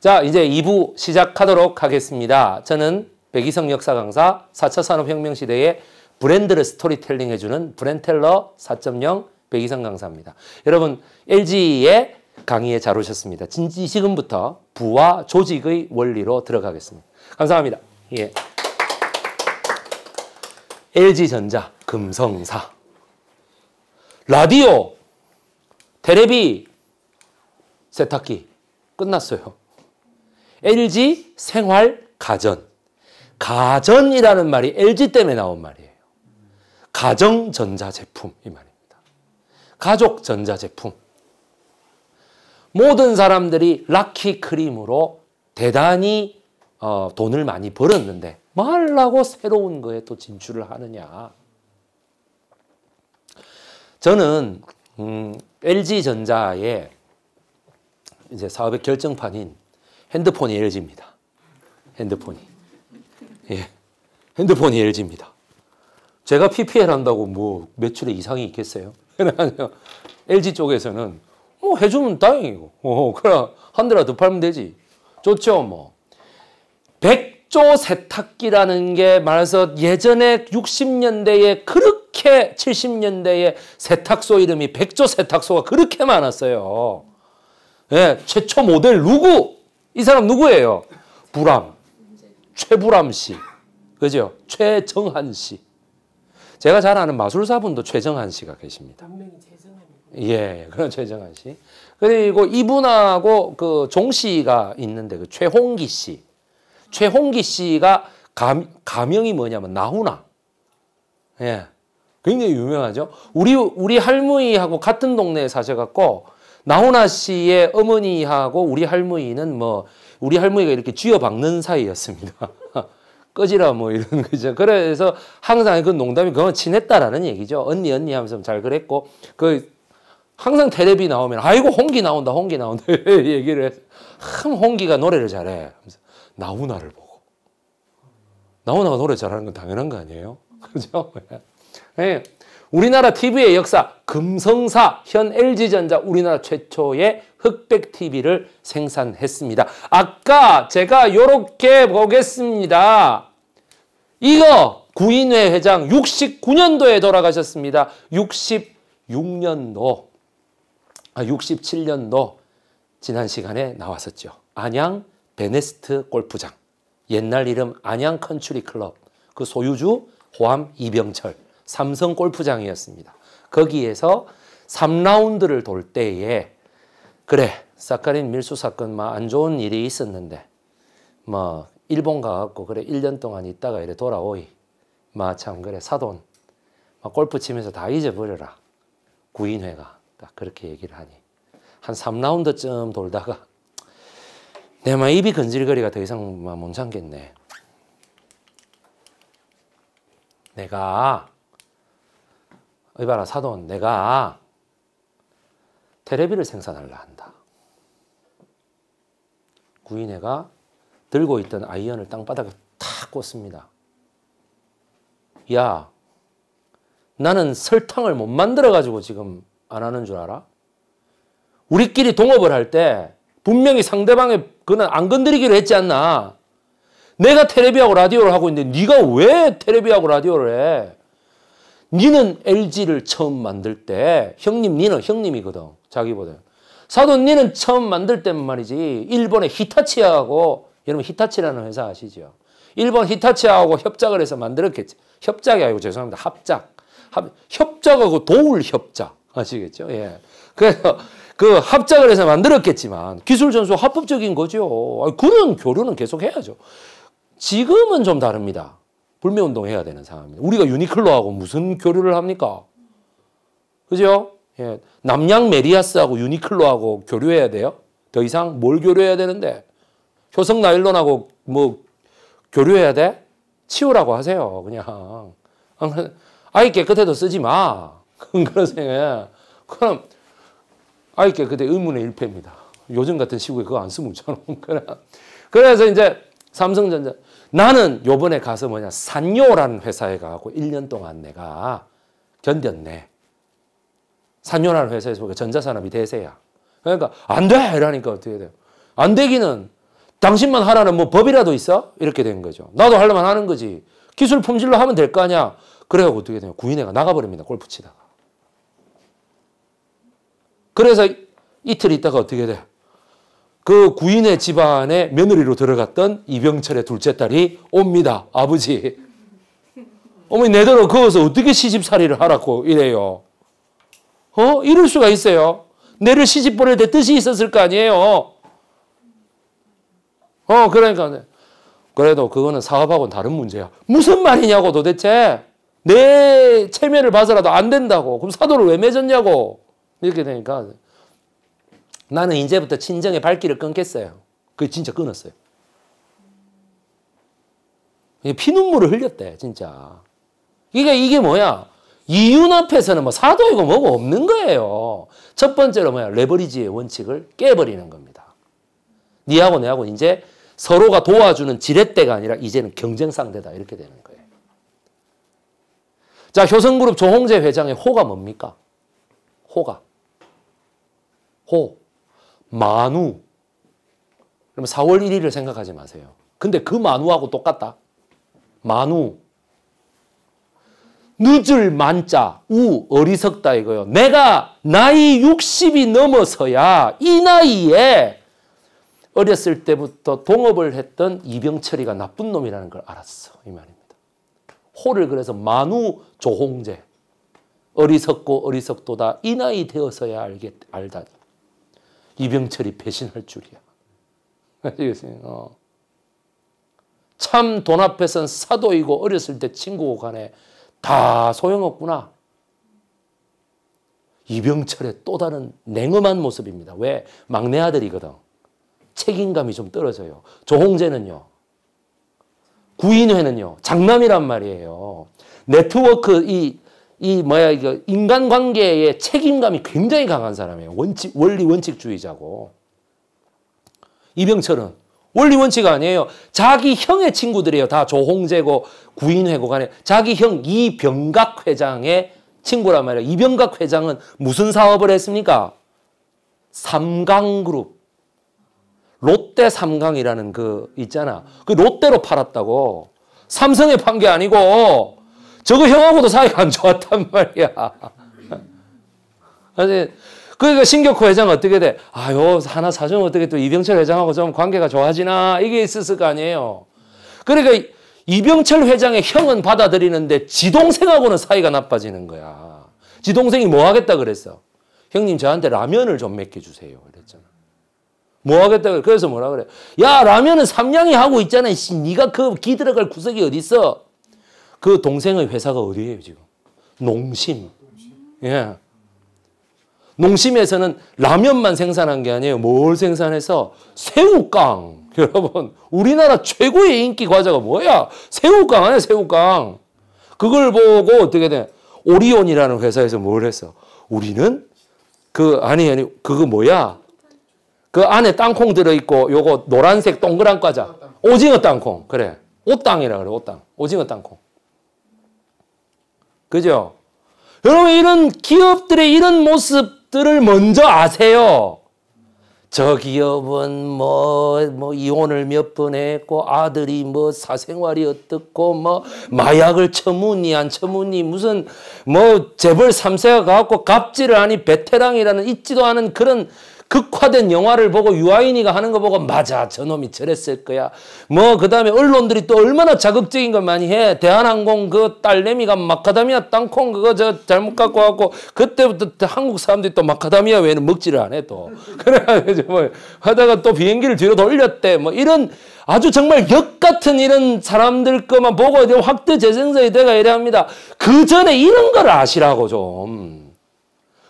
자, 이제 2부 시작하도록 하겠습니다. 저는 백이성 역사 강사 4차 산업혁명 시대의 브랜드를 스토리텔링 해주는 브랜텔러 4.0 백이성 강사입니다. 여러분, LG의 강의에 잘 오셨습니다. 진지 지금부터 부와 조직의 원리로 들어가겠습니다. 감사합니다. 예. LG전자, 금성사, 라디오, 테레비, 세탁기 끝났어요. LG 생활 가전. 가전이라는 말이 LG 때문에 나온 말이에요. 가정 전자제품 이 말입니다. 가족 전자제품. 모든 사람들이 락키 크림으로 대단히 어, 돈을 많이 벌었는데 말라고 새로운 거에 또 진출을 하느냐. 저는 음, LG전자의 이제 사업의 결정판인 핸드폰이 LG입니다. 핸드폰이. 예. 핸드폰이 LG입니다. 제가 PPL 한다고 뭐 매출에 이상이 있겠어요? LG 쪽에서는 뭐 해주면 다행이고. 어, 그래. 한 대라도 팔면 되지. 좋죠, 뭐. 백조 세탁기라는 게 말해서 예전에 60년대에 그렇게 70년대에 세탁소 이름이 백조 세탁소가 그렇게 많았어요. 예, 최초 모델 누구? 이 사람 누구예요? 불암. 최불암 씨. 그죠? 최정한 씨. 제가 잘 아는 마술사분도 최정한 씨가 계십니다. 예, 그런 최정한 씨. 그리고 이분하고 그 종 씨가 있는데 그 최홍기 씨. 최홍기 씨가 감, 가명이 뭐냐면 나훈아. 예. 굉장히 유명하죠. 우리 우리 할머니하고 같은 동네에 사셔 갖고 나훈아 씨의 어머니하고 우리 할머니는 뭐 우리 할머니가 이렇게 쥐어박는 사이였습니다. 꺼지라 뭐 이런 거죠. 그래서 항상 그 농담이 그건 친했다라는 얘기죠. 언니 언니 하면서 잘 그랬고 그 항상 테레비 나오면 아이고 홍기 나온다 홍기 나온다 얘기를 해서 참 홍기가 노래를 잘해 하면서 나훈아를 보고 나훈아가 노래 잘하는 건 당연한 거 아니에요? 그죠? 네. 우리나라 TV의 역사 금성사 현 LG전자 우리나라 최초의 흑백 TV를 생산했습니다. 아까 제가 요렇게 보겠습니다. 이거 구인회 회장 69년도에 돌아가셨습니다. 66년도 아 67년도 지난 시간에 나왔었죠. 안양 베네스트 골프장 옛날 이름 안양 컨츄리 클럽 그 소유주 호암 이병철 삼성 골프장이었습니다. 거기에서 3라운드를 돌 때에 그래 사카린 밀수 사건 막안 뭐 좋은 일이 있었는데 뭐 일본 가갖고 그래 1년 동안 있다가 이래 돌아오이 마참 그래 사돈 막 골프 치면서 다 잊어버려라 구인회가 딱 그렇게 얘기를 하니 한 3라운드쯤 돌다가 내마 입이 건질거리가 더 이상 못 참겠네 내가 이봐라 사돈 내가 테레비를 생산하려 한다. 구인애가 들고 있던 아이언을 땅바닥에 탁 꽂습니다. 야 나는 설탕을 못 만들어가지고 지금 안 하는 줄 알아? 우리끼리 동업을 할 때 분명히 상대방의 그는 안 건드리기로 했지 않나? 내가 테레비하고 라디오를 하고 있는데 네가 왜 테레비하고 라디오를 해? 니는 LG를 처음 만들 때 형님 니는 형님이거든 자기보다 사돈 니는 처음 만들 때 말이지 일본의 히타치하고 여러분 히타치라는 회사 아시죠? 일본 히타치하고 협작을 해서 만들었겠지 협작이 아니고 죄송합니다 합작 합, 협작하고 도울 협작 아시겠죠? 예 그래서 그 합작을 해서 만들었겠지만 기술 전수 합법적인 거죠 아, 그런 교류는 계속 해야죠 지금은 좀 다릅니다 불매 운동해야 되는 상황입니다. 우리가 유니클로하고 무슨 교류를 합니까? 그죠? 예. 남양 메리아스하고 유니클로하고 교류해야 돼요? 더 이상 뭘 교류해야 되는데? 효성 나일론하고 뭐 교류해야 돼? 치우라고 하세요. 그냥. 아이 깨끗해도 쓰지 마. 그러세요. 그럼 아이 깨끗해 의문의 일패입니다. 요즘 같은 시국에 그거 안 쓰면 웃잖아. 그래서 이제 삼성전자 나는 요번에 가서 뭐냐 산요라는 회사에 가고 1년 동안 내가 견뎠네. 산요라는 회사에서 전자산업이 대세야. 그러니까 안 돼! 이러니까 어떻게 돼요? 안 되기는 당신만 하라는 뭐 법이라도 있어? 이렇게 된 거죠. 나도 하려면 하는 거지. 기술 품질로 하면 될 거 아니야. 그래갖 어떻게 돼요? 구인회가 나가버립니다. 골프 치다가. 그래서 이틀 있다가 어떻게 돼요? 그 구인의 집안의 며느리로 들어갔던 이병철의 둘째 딸이 옵니다. 아버지. 어머니 내대로 거기서 어떻게 시집살이를 하라고 이래요. 어? 이럴 수가 있어요. 내를 시집 보낼 때 뜻이 있었을 거 아니에요. 어, 그러니까. 그래도 그거는 사업하고는 다른 문제야. 무슨 말이냐고 도대체. 내 체면을 봐서라도 안 된다고. 그럼 사도를 왜 맺었냐고. 이렇게 되니까 나는 이제부터 친정의 발길을 끊겠어요. 그 진짜 끊었어요. 피눈물을 흘렸대, 진짜. 이게, 이게 뭐야? 이윤 앞에서는 뭐 사도이고 뭐고 없는 거예요. 첫 번째로 뭐야? 레버리지의 원칙을 깨버리는 겁니다. 니하고 내하고 이제 서로가 도와주는 지렛대가 아니라 이제는 경쟁 상대다. 이렇게 되는 거예요. 자, 효성그룹 조홍재 회장의 호가 뭡니까? 호가. 호. 만우. 그럼 4월 1일을 생각하지 마세요. 근데 그 만우하고 똑같다. 만우. 늦을 만자 우 어리석다 이거요. 내가 나이 60이 넘어서야 이 나이에 어렸을 때부터 동업을 했던 이병철이가 나쁜 놈이라는 걸 알았어. 이 말입니다. 호를 그래서 만우 조홍재 어리석고 어리석도다 이 나이 되어서야 알게 알다 이병철이 배신할 줄이야. 아시겠어요? 참돈 앞에선 사도이고 어렸을 때 친구고 간에 다 소용없구나. 이병철의 또 다른 냉엄한 모습입니다. 왜? 막내 아들이거든. 책임감이 좀 떨어져요. 조홍재는요. 구인회는요. 장남이란 말이에요. 네트워크 이이 뭐야 이거 인간관계의 책임감이 굉장히 강한 사람이에요. 원칙 원리 원칙주의자고 이병철은 원리 원칙 아니에요. 자기 형의 친구들이에요. 다 조홍재고 구인회고 간에 자기 형 이병각 회장의 친구란 말이에요. 이병각 회장은 무슨 사업을 했습니까? 삼강그룹 롯데 삼강이라는 그 있잖아. 그 롯데로 팔았다고 삼성에 판 게 아니고 저거 형하고도 사이가 안 좋았단 말이야. 그러니까 신격호 회장 어떻게 돼? 아, 요 하나 사정 어떻게 또 이병철 회장하고 좀 관계가 좋아지나? 이게 있었을 거 아니에요. 그러니까 이병철 회장의 형은 받아들이는데 지동생하고는 사이가 나빠지는 거야. 지동생이 뭐 하겠다 그랬어? 형님 저한테 라면을 좀몇개 주세요. 그랬잖아. 뭐 하겠다 그래. 그래서 뭐라 그래? 야, 라면은 삼양이 하고 있잖아. 씨, 네가 그 기들어갈 구석이 어디 있어? 그 동생의 회사가 어디예요, 지금? 농심. 예. 농심에서는 라면만 생산한 게 아니에요. 뭘 생산해서? 새우깡. 여러분, 우리나라 최고의 인기 과자가 뭐야? 새우깡 아니야, 새우깡. 그걸 보고 어떻게 돼? 오리온이라는 회사에서 뭘 했어? 우리는 그, 아니, 아니, 그거 뭐야? 그 안에 땅콩 들어있고, 요거 노란색 동그란 과자. 오징어 땅콩. 그래. 오땅이라 그래, 오땅. 오징어 땅콩. 그죠? 여러분 이런 기업들의 이런 모습들을 먼저 아세요. 저 기업은 뭐, 뭐 이혼을 몇 번 했고 아들이 뭐 사생활이 어떻고 뭐 마약을 처무니 안 처무니 무슨 뭐 재벌 3세가 갖고 갑질을 하니 베테랑이라는 있지도 않은 그런 극화된 영화를 보고 유아인이가 하는 거 보고 맞아 저놈이 저랬을 거야. 뭐그 다음에 언론들이 또 얼마나 자극적인 걸 많이 해. 대한항공 그 딸내미가 마카다미아 땅콩 그거 저 잘못 갖고 왔고 그때부터 한국 사람들이 또 마카다미아 외에는 먹지를 안 해 또. 그래가지고 뭐 하다가 또 비행기를 뒤로 돌렸대. 뭐 이런 아주 정말 역같은 이런 사람들 것만 보고 확대 재생산에 돼가 이래 합니다. 그 전에 이런 걸 아시라고 좀.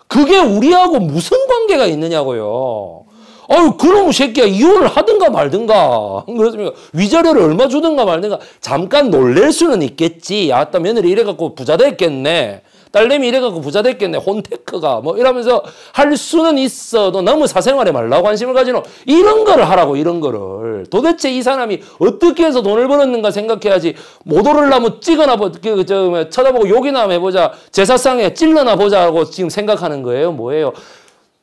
그게 우리하고 무슨 관계가 있느냐고요. 아유, 그놈 새끼야. 이혼을 하든가 말든가. 그렇습니까? 위자료를 얼마 주든가 말든가. 잠깐 놀랄 수는 있겠지. 아따, 며느리 이래갖고 부자 됐겠네. 딸내미 이래갖고 부자 됐겠네. 혼테크가. 뭐 이러면서 할 수는 있어도 너무 사생활에 말라 관심을 가지는 이런 거를 하라고 이런 거를. 도대체 이 사람이 어떻게 해서 돈을 벌었는가 생각해야지 못 오르려면 찍어나 그, 그, 저, 뭐, 쳐다보고 욕이나 해보자. 제사상에 찔러나 보자고 지금 생각하는 거예요. 뭐예요.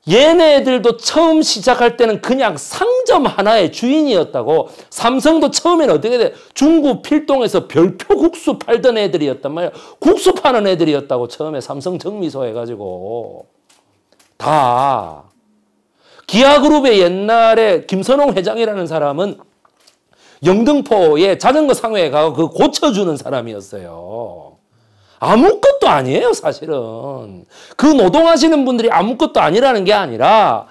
얘네들도 처음 시작할 때는 그냥 상점 하나의 주인이었다고 삼성도 처음에는 어떻게 돼? 중구 필동에서 별표 국수 팔던 애들이었단 말이야. 국수 파는 애들이었다고 처음에 삼성 정미소 해가지고 다 기아그룹의 옛날에 김선홍 회장이라는 사람은 영등포에 자전거 상회에 가고 그 고쳐주는 사람이었어요. 아무것도 아니에요, 사실은. 그 노동하시는 분들이 아무것도 아니라는 게 아니라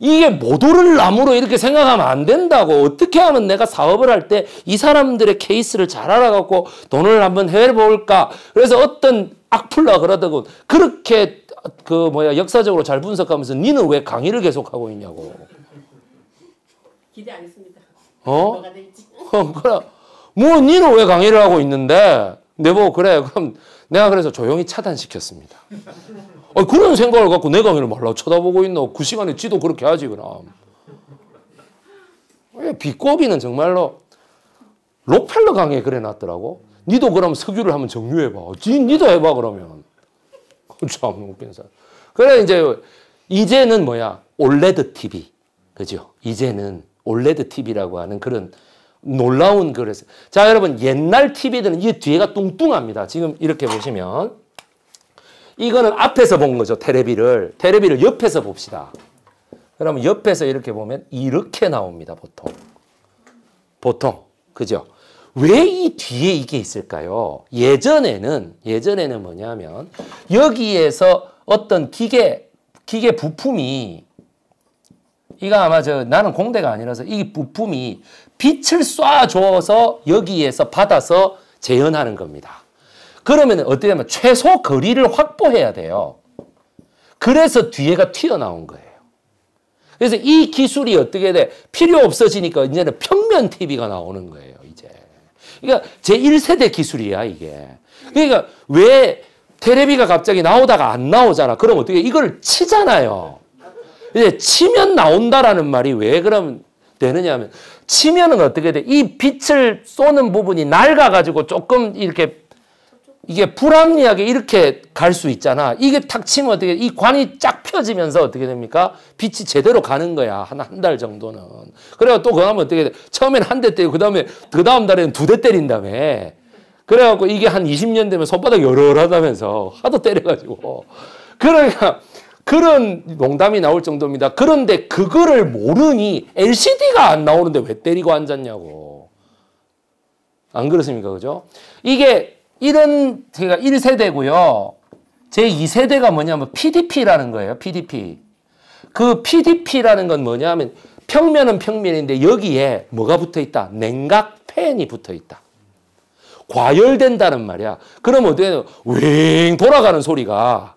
이게 모도를 나무로 이렇게 생각하면 안 된다고 어떻게 하면 내가 사업을 할 때 이 사람들의 케이스를 잘 알아갖고 돈을 한번 해볼까 그래서 어떤 악플라 그러더군 그렇게 그 뭐야 역사적으로 잘 분석하면서 니는 왜 강의를 계속하고 있냐고 기대 안 했습니다 어? 뭐 어, 그래 뭐 니는 왜 강의를 하고 있는데 내보고 뭐, 그래 그럼 내가 그래서 조용히 차단시켰습니다. 아, 그런 생각을 갖고 내 강의를 말라 쳐다보고 있노. 그 시간에 지도 그렇게 하지, 그럼. 비꼬비는 정말로 록펠러 강의에 그래 놨더라고. 니도 그럼 석유를 한번 정류해봐. 니, 도 해봐, 그러면. 참 웃긴 사람. 그래, 이제, 이제는 뭐야? 올레드 TV. 그죠? 이제는 올레드 TV라고 하는 그런 놀라운 그릇. 자, 여러분, 옛날 TV들은 이 뒤에가 뚱뚱합니다. 지금 이렇게 보시면. 이거는 앞에서 본 거죠, 테레비를. 테레비를 옆에서 봅시다. 그러면 옆에서 이렇게 보면 이렇게 나옵니다, 보통. 보통. 그죠? 왜 이 뒤에 이게 있을까요? 예전에는, 예전에는 뭐냐면, 여기에서 어떤 기계, 기계 부품이 이거 아마 저 나는 공대가 아니라서 이 부품이 빛을 쏴줘서 여기에서 받아서 재현하는 겁니다. 그러면 어떻게 하면 최소 거리를 확보해야 돼요. 그래서 뒤에가 튀어나온 거예요. 그래서 이 기술이 어떻게 돼? 필요 없어지니까 이제는 평면 TV가 나오는 거예요, 이제. 그러니까 제1세대 기술이야, 이게. 그러니까 왜 테레비가 갑자기 나오다가 안 나오잖아. 그럼 어떻게 이걸 치잖아요. 이제 치면 나온다라는 말이 왜 그러면 되느냐 하면 치면은 어떻게 돼? 이 빛을 쏘는 부분이 낡아가지고 조금 이렇게 이게 불합리하게 이렇게 갈 수 있잖아. 이게 탁 치면 어떻게 이 관이 쫙 펴지면서 어떻게 됩니까? 빛이 제대로 가는 거야. 한 한 달 정도는. 그래가 또 그다음에 어떻게 돼? 처음엔 한 대 때리고 그다음에 그 다음 달에는 두 대 때린다며. 그래갖고 이게 한 20년 되면 손바닥 열얼하다면서 하도 때려가지고. 그러니까 그런 농담이 나올 정도입니다. 그런데 그거를 모르니 LCD가 안 나오는데 왜 때리고 앉았냐고. 안 그렇습니까? 그죠? 이게 이런 제가 1세대고요. 제 2세대가 뭐냐면 PDP라는 거예요. PDP. 그 PDP라는 건 뭐냐면 평면은 평면인데 여기에 뭐가 붙어 있다? 냉각 팬이 붙어 있다. 과열된다는 말이야. 그럼 어때요? 윙 돌아가는 소리가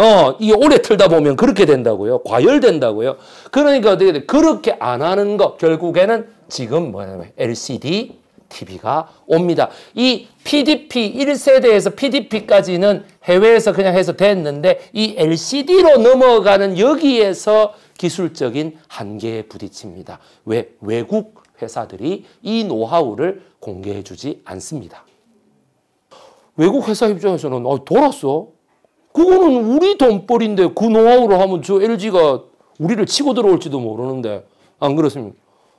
어, 이 오래 틀다 보면 그렇게 된다고요. 과열된다고요. 그러니까 어떻게 돼? 그렇게 안 하는 거 결국에는 지금 뭐냐면 LCD TV가 옵니다. 이 PDP 1세대에서 PDP까지는 해외에서 그냥 해서 됐는데 이 LCD로 넘어가는 여기에서 기술적인 한계에 부딪힙니다. 왜 외국 회사들이 이 노하우를 공개해 주지 않습니다. 외국 회사 입장에서는 어, 돌았어. 그거는 우리 돈벌인데 그 노하우로 하면 저 LG가 우리를 치고 들어올지도 모르는데 안 그렇습니까?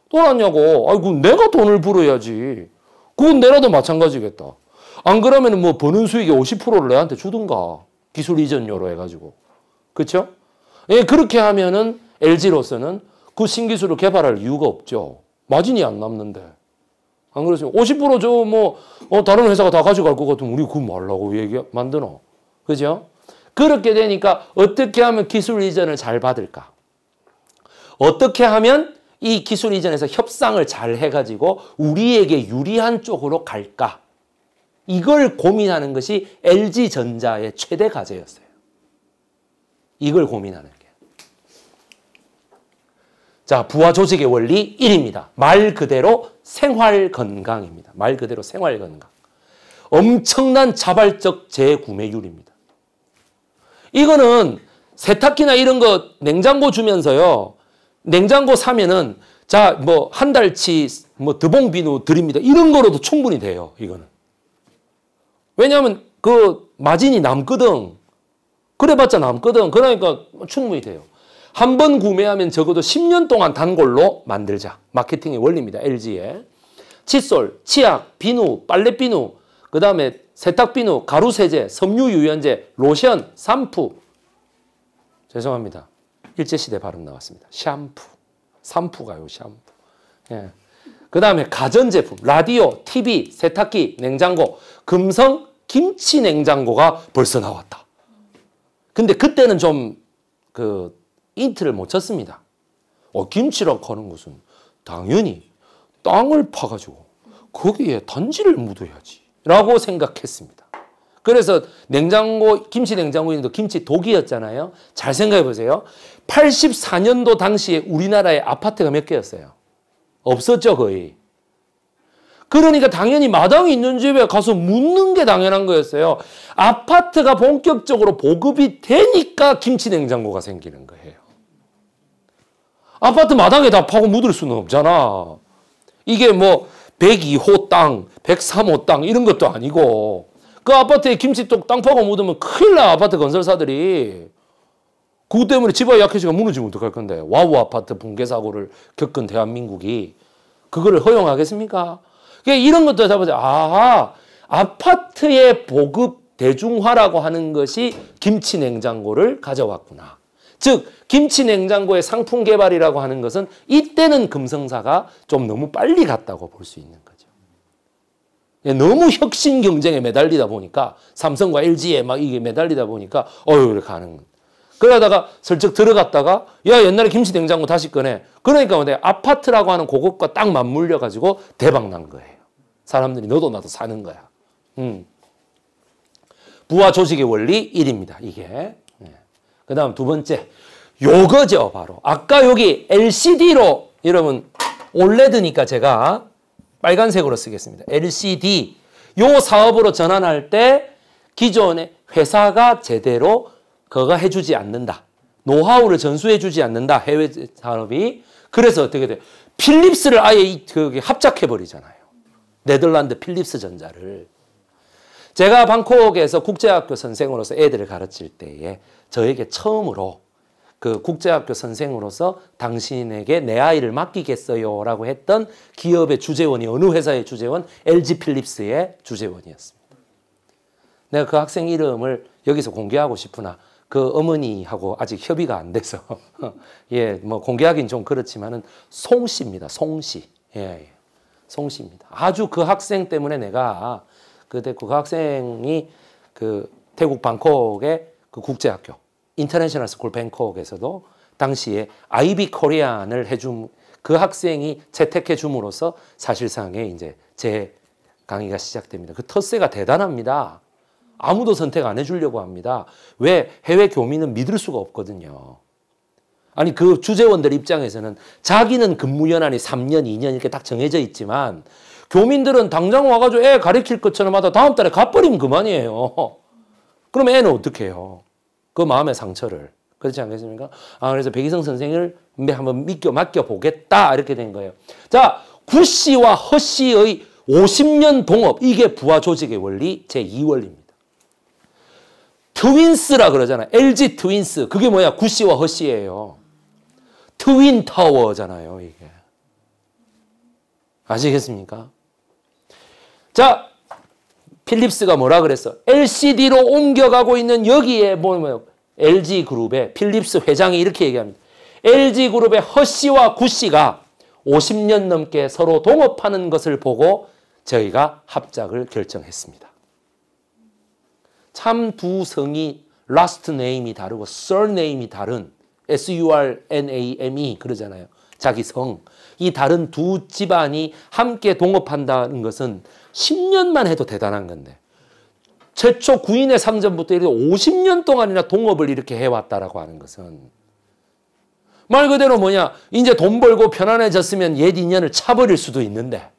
또 났냐고. 아이고 내가 돈을 벌어야지. 그건 내라도 마찬가지겠다. 안 그러면 뭐 버는 수익의 50%를 내한테 주든가. 기술 이전료로 해가지고. 그렇죠? 예, 그렇게 하면은 LG로서는 그 신기술을 개발할 이유가 없죠. 마진이 안 남는데. 안 그러세요? 50%저 뭐, 어, 다른 회사가 다 가져갈 것 같으면 우리 그거 말라고 얘기, 만드나. 그죠? 그렇게 되니까 어떻게 하면 기술 이전을 잘 받을까? 어떻게 하면 이 기술 이전에서 협상을 잘 해가지고 우리에게 유리한 쪽으로 갈까? 이걸 고민하는 것이 LG전자의 최대 과제였어요. 이걸 고민하는 게. 자, 부하 조직의 원리 1입니다. 말 그대로 생활 건강입니다. 말 그대로 생활 건강. 엄청난 자발적 재구매율입니다. 이거는 세탁기나 이런 거 냉장고 주면서요. 냉장고 사면은 자, 뭐 한 달치 뭐 드봉 비누 드립니다. 이런 거로도 충분히 돼요. 이거는. 왜냐하면 그 마진이 남거든. 그래봤자 남거든. 그러니까 충분히 돼요. 한 번 구매하면 적어도 10년 동안 단골로 만들자. 마케팅의 원리입니다. LG의. 칫솔, 치약, 비누, 빨래 비누, 그 다음에 세탁비누, 가루세제, 섬유유연제, 로션, 삼푸. 죄송합니다. 일제시대 발음 나왔습니다. 샴푸. 삼푸가요, 샴푸. 예. 그 다음에 가전제품, 라디오, TV, 세탁기, 냉장고, 금성, 김치 냉장고가 벌써 나왔다. 근데 그때는 좀 그 인트를 못 쳤습니다. 어, 김치라고 하는 것은 당연히 땅을 파가지고 거기에 단지를 묻어야지. 라고 생각했습니다. 그래서 냉장고 김치 냉장고인도 김치 독이었잖아요. 잘 생각해 보세요. 84년도 당시에 우리나라의 아파트가 몇 개였어요? 없었죠 거의. 그러니까 당연히 마당이 있는 집에 가서 묻는 게 당연한 거였어요. 아파트가 본격적으로 보급이 되니까 김치 냉장고가 생기는 거예요. 아파트 마당에 다 파고 묻을 수는 없잖아. 이게 뭐 102호 땅, 103호 땅 이런 것도 아니고 그 아파트에 김치똑 땅 파고 묻으면 큰일 나 아파트 건설사들이 그 때문에 집바 약해지가 무너지면 어떡할 건데 와우 아파트 붕괴 사고를 겪은 대한민국이 그거를 허용하겠습니까? 그러니까 이런 것도 잡아서 아 아파트의 보급 대중화라고 하는 것이 김치 냉장고를 가져왔구나. 즉 김치 냉장고의 상품 개발이라고 하는 것은 이때는 금성사가 좀 너무 빨리 갔다고 볼 수 있는 거 예, 너무 혁신 경쟁에 매달리다 보니까 삼성과 LG에 막 이게 매달리다 보니까 어휴 이렇게 하는 거예 그러다가 슬쩍 들어갔다가 야 옛날에 김치 냉장고 다시 꺼내. 그러니까 근데 아파트라고 하는 고급과 딱 맞물려 가지고 대박 난 거예요. 사람들이 너도 나도 사는 거야. 음. 부와 조직의 원리 1입니다. 이게. 네. 그다음 두 번째 요거죠 바로. 아까 여기 LCD로 여러분 올레드니까 제가 빨간색으로 쓰겠습니다. LCD 요 사업으로 전환할 때 기존의 회사가 제대로 그거 해주지 않는다. 노하우를 전수해주지 않는다. 해외 산업이. 그래서 어떻게 돼 필립스를 아예 그 합작해버리잖아요. 네덜란드 필립스 전자를. 제가 방콕에서 국제학교 선생으로서 애들을 가르칠 때에 저에게 처음으로 그 국제학교 선생으로서 당신에게 내 아이를 맡기겠어요라고 했던 기업의 주재원이 어느 회사의 주재원? LG 필립스의 주재원이었습니다. 내가 그 학생 이름을 여기서 공개하고 싶으나 그 어머니하고 아직 협의가 안 돼서 예, 뭐 공개하긴 좀 그렇지만은 송 씨입니다. 송 씨. 예, 예. 송 씨입니다. 아주 그 학생 때문에 내가 그때 그 학생이 그 태국 방콕의 그 국제학교 인터내셔널 스쿨 뱅콕에서도 당시에 아이비 코리안을 해준 그 학생이 채택해 줌으로써 사실상의 이제 제 강의가 시작됩니다. 그 텃세가 대단합니다. 아무도 선택 안 해주려고 합니다. 왜? 해외 교민은 믿을 수가 없거든요. 아니 그 주재원들 입장에서는 자기는 근무연한이 3년, 2년 이렇게 딱 정해져 있지만 교민들은 당장 와가지고 애 가르칠 것처럼 하다 다음 달에 가버리면 그만이에요. 그럼 애는 어떻게 해요? 그 마음의 상처를. 그렇지 않겠습니까? 아, 그래서 백이성 선생을 한번 믿겨 맡겨보겠다. 이렇게 된 거예요. 자, 구씨와 허씨의 50년 동업. 이게 부하 조직의 원리 제2원리입니다. 트윈스라 그러잖아 LG 트윈스. 그게 뭐야? 구씨와 허씨예요. 트윈 타워잖아요, 이게. 아시겠습니까? 자, 필립스가 뭐라 그랬어? LCD로 옮겨가고 있는 여기에 보면 LG 그룹의 필립스 회장이 이렇게 얘기합니다. LG 그룹의 허씨와 구씨가 50년 넘게 서로 동업하는 것을 보고 저희가 합작을 결정했습니다. 참 두 성이 라스트 네임이 다르고 썰네임이 다른 S-U-R-N-A-M-E 그러잖아요. 자기 성. 이 다른 두 집안이 함께 동업한다는 것은 10년만 해도 대단한 건데 최초 구인의 상전부터 이르 50년 동안이나 동업을 이렇게 해왔다라고 하는 것은 말 그대로 뭐냐 이제 돈 벌고 편안해졌으면 옛 인연을 차버릴 수도 있는데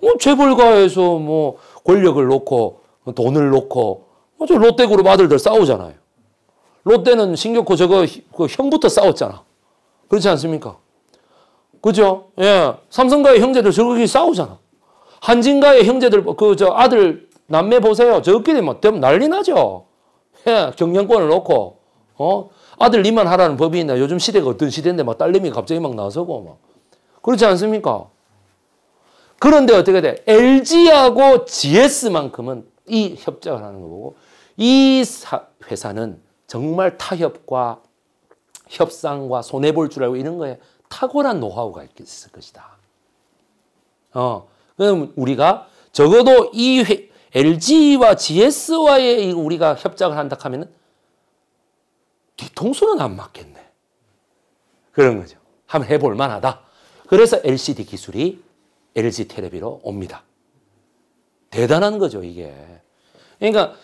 뭐 재벌가에서 뭐 권력을 놓고 돈을 놓고 뭐저 롯데그룹 아들들 싸우잖아요. 롯데는 신격호 저거 그 형부터 싸웠잖아. 그렇지 않습니까? 그죠? 예. 삼성과의 형제들 저렇 싸우잖아. 한진가의 형제들, 그, 저 아들, 남매 보세요. 저끼리 되면 뭐 난리 나죠. 예, 경영권을 놓고, 어? 아들 이만 하라는 법이 있나? 요즘 시대가 어떤 시대인데 막 딸내미 갑자기 막 나서고 막. 그렇지 않습니까? 그런데 어떻게 돼? LG하고 GS만큼은 이 협정을 하는 거고, 이 사, 회사는 정말 타협과 협상과 손해볼 줄 알고 이런 거에 탁월한 노하우가 있을 것이다. 어, 그러면 우리가 적어도 이 회, LG와 GS와의 우리가 협작을 한다 하면은 뒤통수는 안 맞겠네. 그런 거죠. 한번 해볼 만하다. 그래서 LCD 기술이 LG 테레비로 옵니다. 대단한 거죠, 이게. 그러니까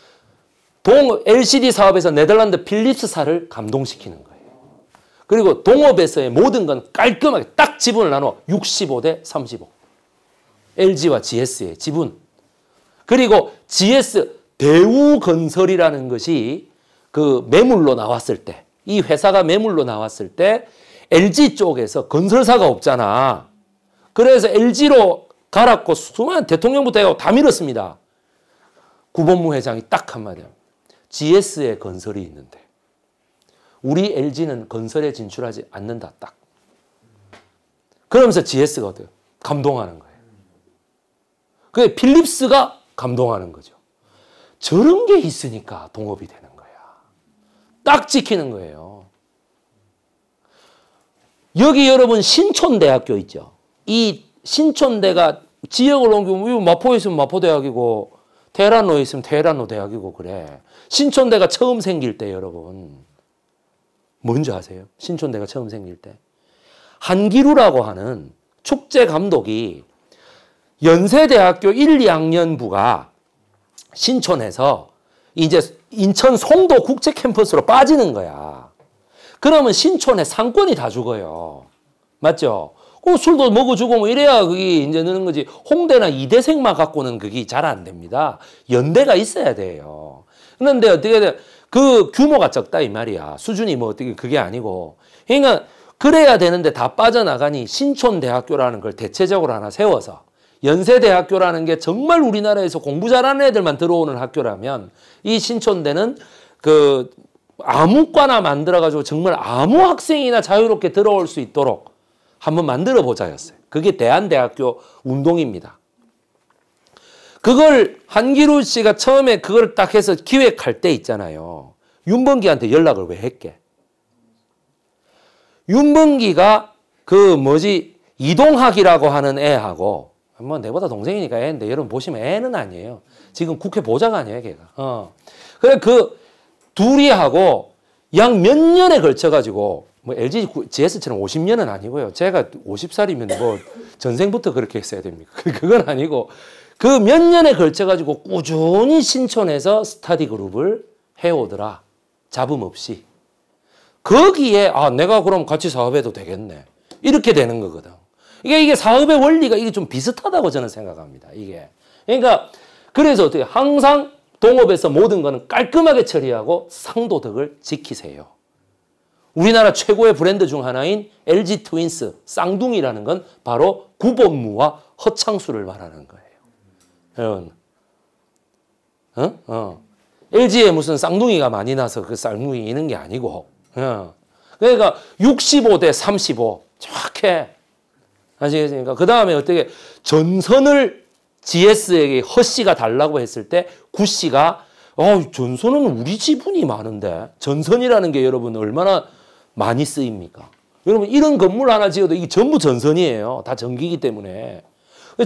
동 LCD 사업에서 네덜란드 필립스사를 감동시키는 거예요. 그리고 동업에서의 모든 건 깔끔하게 딱 지분을 나눠 65 대 35. LG와 GS의 지분 그리고 GS 대우건설이라는 것이 그 매물로 나왔을 때 이 회사가 매물로 나왔을 때 LG 쪽에서 건설사가 없잖아. 그래서 LG로 갈았고 수많은 대통령부터 해서 다 밀었습니다. 구본무 회장이 딱 한마디 합 GS의 건설이 있는데 우리 LG는 건설에 진출하지 않는다 딱. 그러면서 GS가 어때요? 감동하는 거예요. 그게 필립스가 감동하는 거죠. 저런 게 있으니까 동업이 되는 거야. 딱 지키는 거예요. 여기 여러분 신촌대학교 있죠. 이 신촌대가 지역을 옮기면 마포에 있으면 마포대학이고 테란로에 있으면 테란로 대학이고 그래. 신촌대가 처음 생길 때 여러분 뭔지 아세요? 신촌대가 처음 생길 때 한기루라고 하는 축제 감독이 연세대학교 1, 2학년부가 신촌에서 이제 인천 송도 국제 캠퍼스로 빠지는 거야. 그러면 신촌에 상권이 다 죽어요. 맞죠? 그 술도 먹어주고 뭐 이래야 그게 이제 느는 거지. 홍대나 이대생만 갖고는 그게 잘 안 됩니다. 연대가 있어야 돼요. 그런데 어떻게 돼? 그 규모가 적다 이 말이야. 수준이 뭐 어떻게 그게 아니고. 그러니까 그래야 되는데 다 빠져나가니 신촌대학교라는 걸 대체적으로 하나 세워서 연세대학교라는 게 정말 우리나라에서 공부 잘하는 애들만 들어오는 학교라면 이 신촌대는 그 아무 과나 만들어가지고 정말 아무 학생이나 자유롭게 들어올 수 있도록 한번 만들어 보자였어요. 그게 대한대학교 운동입니다. 그걸 한기루 씨가 처음에 그걸 딱 해서 기획할 때 있잖아요. 윤범기한테 연락을 왜 했게? 윤범기가 그 뭐지 이동학이라고 하는 애하고 뭐 내보다 동생이니까 애인데 여러분 보시면 애는 아니에요. 지금 국회 보좌관이에요, 걔가. 어. 그래 그 둘이 하고 약 몇 년에 걸쳐 가지고 뭐 LG GS처럼 50년은 아니고요. 제가 50살이면 뭐 전생부터 그렇게 했어야 됩니까? 그건 아니고 그 몇 년에 걸쳐 가지고 꾸준히 신촌에서 스타디 그룹을 해오더라. 잡음 없이. 거기에 아 내가 그럼 같이 사업해도 되겠네. 이렇게 되는 거거든. 이게 그러니까 이게 사업의 원리가 이게 좀 비슷하다고 저는 생각합니다. 이게. 그러니까 그래서 어떻게 항상 동업에서 모든 것은 깔끔하게 처리하고 상도덕을 지키세요. 우리나라 최고의 브랜드 중 하나인 LG 트윈스 쌍둥이라는 건 바로 구본무와 허창수를 말하는 거예요. 여러분. 어? 어. LG에 무슨 쌍둥이가 많이 나서 그 쌍둥이 있는 게 아니고. 어. 그러니까 65대 35 정확해. 아시겠습니까? 그 다음에 어떻게 전선을 GS에게 허씨가 달라고 했을 때 구씨가 어, 전선은 우리 지분이 많은데 전선이라는 게 여러분 얼마나 많이 쓰입니까? 여러분 이런 건물 하나 지어도 이게 전부 전선이에요. 다 전기기 때문에.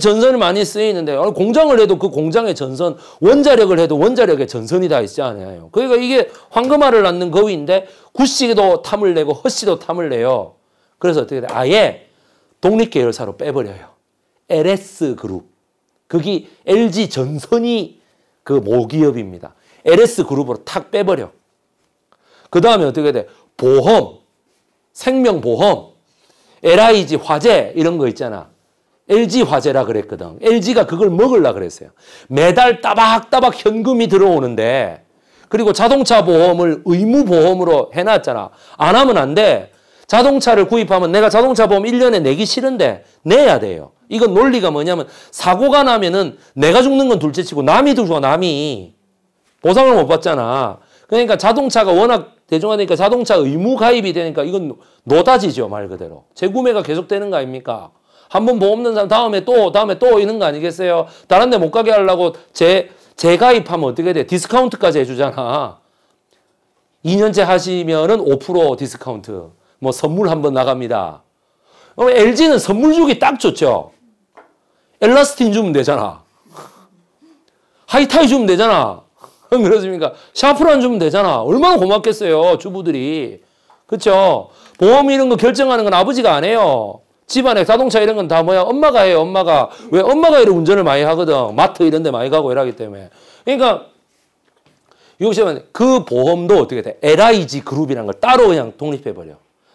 전선이 많이 쓰이는데 어, 공장을 해도 그 공장의 전선, 원자력을 해도 원자력의 전선이 다 있지 않아요. 그러니까 이게 황금알을 낳는 거위인데 구씨도 탐을 내고 허씨도 탐을 내요. 그래서 어떻게 돼? 아예 독립계열사로 빼버려요. LS그룹. 그게 LG 전선이 그 모기업입니다. LS그룹으로 탁 빼버려. 그 다음에 어떻게 돼? 보험, 생명보험, LIG 화재 이런 거 있잖아. LG 화재라 그랬거든. LG가 그걸 먹을라 그랬어요. 매달 따박따박 현금이 들어오는데 그리고 자동차 보험을 의무 보험으로 해놨잖아. 안 하면 안 돼. 자동차를 구입하면 내가 자동차 보험 1년에 내기 싫은데 내야 돼요. 이건 논리가 뭐냐면 사고가 나면은 내가 죽는 건 둘째치고 남이 죽어 남이 보상을 못 받잖아. 그러니까 자동차가 워낙 대중화되니까 자동차 의무 가입이 되니까 이건 노다지죠 말 그대로 재구매가 계속되는 거 아닙니까? 한번 보험 없는 사람 다음에 또 다음에 또 이는 거 아니겠어요? 다른 데 못 가게 하려고 재 재가입하면 어떻게 돼? 디스카운트까지 해주잖아. 2년째 하시면은 5% 디스카운트. 뭐 선물 한 번 나갑니다. 어, LG는 선물 주기 딱 좋죠. 엘라스틴 주면 되잖아. 하이타이 주면 되잖아. 그렇습니까? 샤프란 주면 되잖아. 얼마나 고맙겠어요, 주부들이. 그렇죠? 보험 이런 거 결정하는 건 아버지가 안 해요. 집안에 자동차 이런 건 다 뭐야? 엄마가 해요, 엄마가. 왜? 엄마가 이런 운전을 많이 하거든. 마트 이런 데 많이 가고 이러기 때문에. 그러니까, 요시면 그 보험도 어떻게 돼? LIG 그룹이라는 걸 따로 그냥 독립해버려.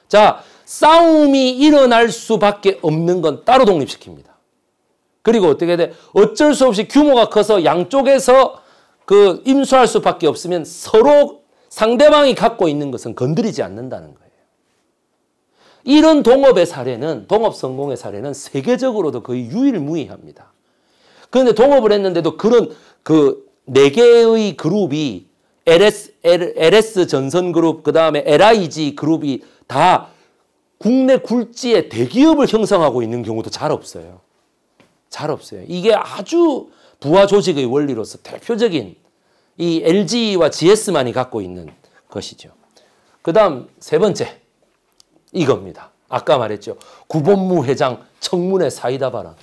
자, 싸움이 일어날 수밖에 없는 건 따로 독립시킵니다. 그리고 어떻게 돼? 어쩔 수 없이 규모가 커서 양쪽에서 그 임수할 수밖에 없으면 서로 상대방이 갖고 있는 것은 건드리지 않는다는 거예요. 이런 동업의 사례는 동업 성공의 사례는 세계적으로도 거의 유일무이합니다. 그런데 동업을 했는데도 그런 그 네 개의 그룹이 LS, LS 전선그룹, 그 다음에 LIG 그룹이 다 국내 굴지의 대기업을 형성하고 있는 경우도 잘 없어요. 잘 없어요. 이게 아주 부하 조직의 원리로서 대표적인 이 LG와 GS만이 갖고 있는 것이죠. 그 다음 세 번째 이겁니다. 아까 말했죠. 구본무 회장 청문회 사이다 발언.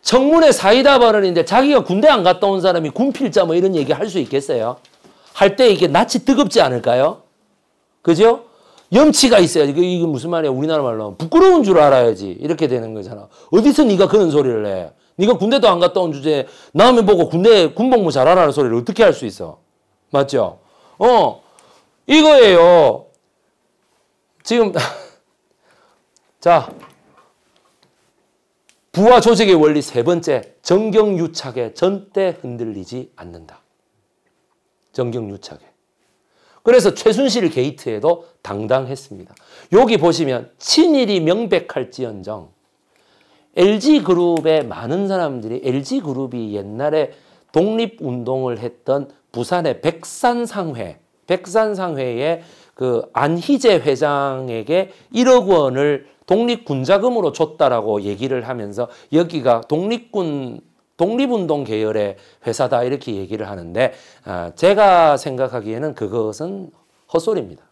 청문회 사이다 발언인데 자기가 군대 안 갔다 온 사람이 군필자 뭐 이런 얘기 할 수 있겠어요? 할때 이게 낯이 뜨겁지 않을까요? 그죠? 염치가 있어야지. 그 이게 무슨 말이야? 우리나라 말로 부끄러운 줄 알아야지. 이렇게 되는 거잖아. 어디서 네가 그런 소리를 해? 네가 군대도 안 갔다 온 주제에 남이 보고 군대 군복무 잘하라는 소리를 어떻게 할 수 있어? 맞죠? 어 이거예요. 지금 자 부와 조직의 원리 세 번째 정경유착에 전대 흔들리지 않는다. 정경유착에. 그래서 최순실 게이트에도 당당했습니다. 여기 보시면 친일이 명백할지언정 LG그룹의 많은 사람들이 LG그룹이 옛날에 독립운동을 했던 부산의 백산상회, 백산상회의 그 안희재 회장에게 1억 원을 독립군 자금으로 줬다라고 얘기를 하면서 여기가 독립군 독립운동 계열의 회사다 이렇게 얘기를 하는데 아, 제가 생각하기에는 그것은 헛소리입니다.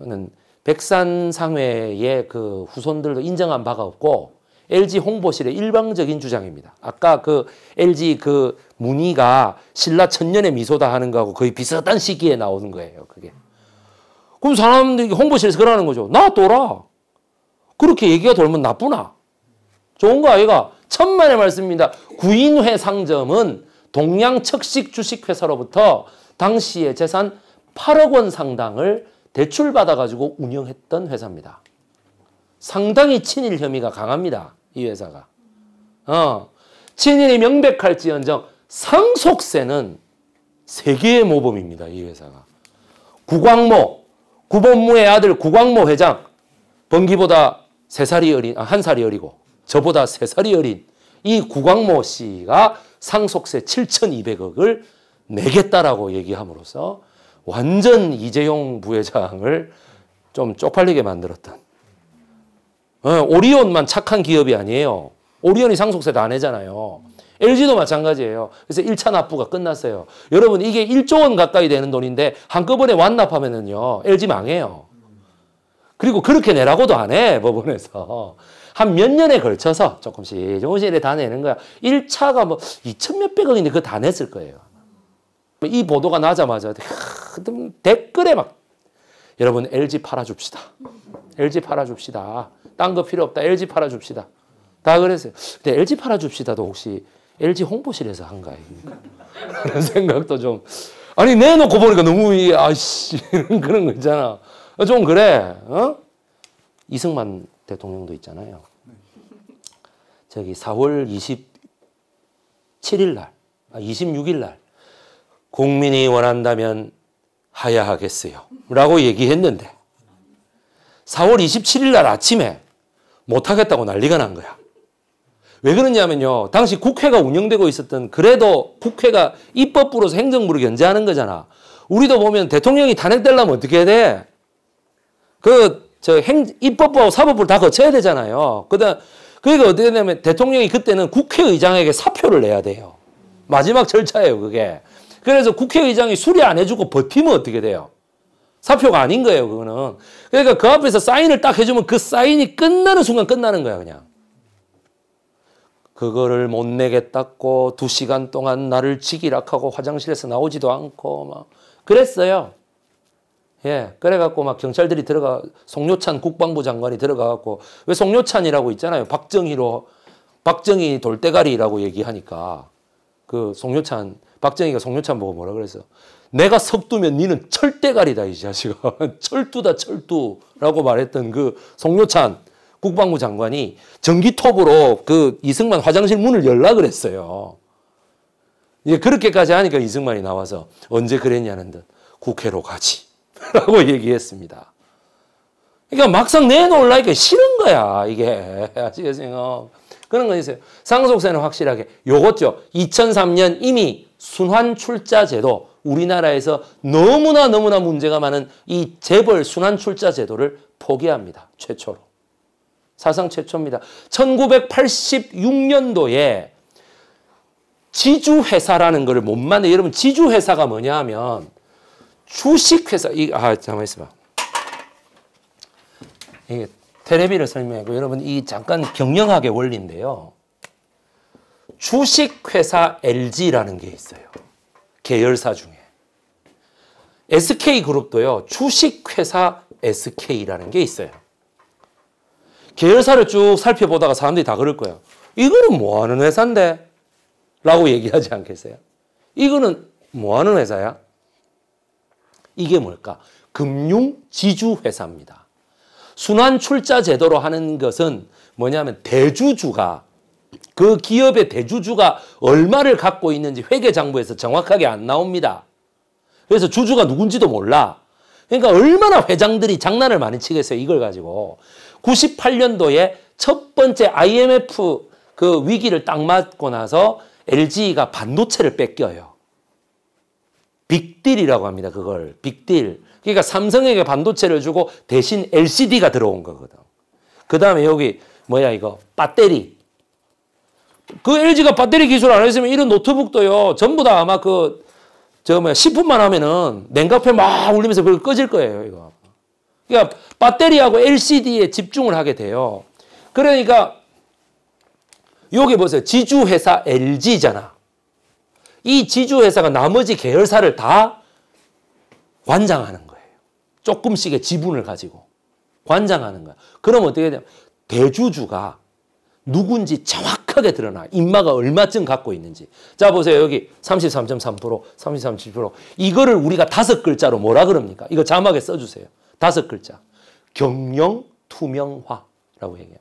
는 백산상회의 그 후손들도 인정한 바가 없고 LG 홍보실의 일방적인 주장입니다. 아까 그 LG 그 문의가 신라 천년의 미소다 하는 거하고 거의 비슷한 시기에 나오는 거예요. 그게. 그럼 사람들이 홍보실에서 그러는 거죠. 놔둬라. 그렇게 얘기가 돌면 나쁘나? 좋은 거 아이가? 천만의 말씀입니다. 구인회 상점은 동양 척식 주식회사로부터 당시의 재산 8억 원 상당을 대출받아가지고 운영했던 회사입니다. 상당히 친일 혐의가 강합니다. 이 회사가. 어, 친일이 명백할지언정 상속세는 세계의 모범입니다. 이 회사가. 구광모, 구본무의 아들 구광모 회장, 번기보다 3살이 어린, 아, 1살이 어리고 저보다 세살이 어린 이 구광모 씨가 상속세 7,200억을 내겠다라고 얘기함으로써 완전 이재용 부회장을 좀 쪽팔리게 만들었던 어, 오리온만 착한 기업이 아니에요. 오리온이 상속세 다 내잖아요. LG도 마찬가지예요. 그래서 1차 납부가 끝났어요. 여러분 이게 1조 원 가까이 되는 돈인데 한꺼번에 완납하면은요. LG 망해요. 그리고 그렇게 내라고도 안 해, 법원에서. 한몇 년에 걸쳐서 조금씩 조금씩 다 내는 거야. 1차가 뭐 2천 몇백억인데 그거 다 냈을 거예요. 이 보도가 나자마자 댓글에 막 여러분 LG 팔아줍시다. LG 팔아줍시다. 딴 거 필요 없다. LG 팔아줍시다. 다 그랬어요. 근데 LG 팔아줍시다도 혹시 LG 홍보실에서 한거 아닙니까? 그런 생각도 좀 아니 내놓고 보니까 너무 아씨 그런 거 있잖아. 어, 좀 그래. 어? 이승만 대통령도 있잖아요. 저기 4월 27일 날, 26일 아, 날 국민이 원한다면 하야하겠어요. 라고 얘기했는데 4월 27일 날 아침에 못하겠다고 난리가 난 거야. 왜 그러냐면요. 당시 국회가 운영되고 있었던 그래도 국회가 입법부로서 행정부를 견제하는 거잖아. 우리도 보면 대통령이 탄핵되려면 어떻게 돼? 그, 저 행, 입법부하고 사법부를 다 거쳐야 되잖아요. 그 다음, 그러니까 어떻게 되냐면 대통령이 그때는 국회의장에게 사표를 내야 돼요. 마지막 절차예요, 그게. 그래서 국회의장이 수리 안 해주고 버티면 어떻게 돼요? 사표가 아닌 거예요, 그거는. 그러니까 그 앞에서 사인을 딱 해주면 그 사인이 끝나는 순간 끝나는 거야, 그냥. 그거를 못 내겠다고 두 시간 동안 나를 직이락하고 화장실에서 나오지도 않고 막 그랬어요. 예, 그래갖고 막 경찰들이 들어가, 송료찬 국방부 장관이 들어가갖고, 왜 송료찬이라고 있잖아요. 박정희로, 박정희 돌대가리라고 얘기하니까, 그 송료찬, 박정희가 송료찬 보고 뭐라 그랬어 내가 석두면 니는 철대가리다, 이 자식아. 철두다, 철두라고 말했던 그 송료찬 국방부 장관이 전기톱으로 그 이승만 화장실 문을 열라 그랬어요. 예, 그렇게까지 하니까 이승만이 나와서 언제 그랬냐는 듯 국회로 가지. 라고 얘기했습니다. 그러니까 막상 내놓으려니까 싫은 거야, 이게. 아시겠어요? 그런 거 있어요. 상속세는 확실하게. 요것죠. 2003년 이미 순환출자제도, 우리나라에서 너무나 너무나 문제가 많은 이 재벌 순환출자제도를 포기합니다. 최초로. 사상 최초입니다. 1986년도에 지주회사라는 것못 만든, 여러분, 지주회사가 뭐냐 하면 주식회사 이아 잠깐 만 있어봐. 이게 테레비를 설명하고 여러분 이 잠깐 경영학의 원리인데요. 주식회사 LG라는 게 있어요. 계열사 중에. SK그룹도요. 주식회사 SK라는 게 있어요. 계열사를 쭉 살펴보다가 사람들이 다 그럴 거예요. 이거는 뭐 하는 회사인데? 라고 얘기하지 않겠어요? 이거는 뭐 하는 회사야? 이게 뭘까? 금융 지주회사입니다. 순환 출자 제도로 하는 것은 뭐냐면 대주주가 그 기업의 대주주가 얼마를 갖고 있는지 회계장부에서 정확하게 안 나옵니다. 그래서 주주가 누군지도 몰라. 그러니까 얼마나 회장들이 장난을 많이 치겠어요. 이걸 가지고. 98년도에 첫 번째 IMF 그 위기를 딱 맞고 나서 LG가 반도체를 뺏겨요. 빅딜이라고 합니다. 그걸 빅딜. 그러니까 삼성에게 반도체를 주고 대신 LCD가 들어온 거거든. 그 다음에 여기 뭐야 이거 배터리. 그 LG가 배터리 기술 안 했으면 이런 노트북도요 전부 다 아마 그 저 뭐야 10분만 하면은 냉각팬 막 울리면서 그걸 꺼질 거예요 이거. 그러니까 배터리하고 LCD에 집중을 하게 돼요. 그러니까 여기 보세요 지주회사 LG잖아. 이 지주회사가 나머지 계열사를 다 관장하는 거예요. 조금씩의 지분을 가지고 관장하는 거야. 그럼 어떻게 되냐? 대주주가 누군지 정확하게 드러나. 인마가 얼마쯤 갖고 있는지. 자, 보세요. 여기 33.3%, 33.7%. 이거를 우리가 다섯 글자로 뭐라 그럽니까? 이거 자막에 써주세요. 다섯 글자. 경영 투명화라고 얘기해요.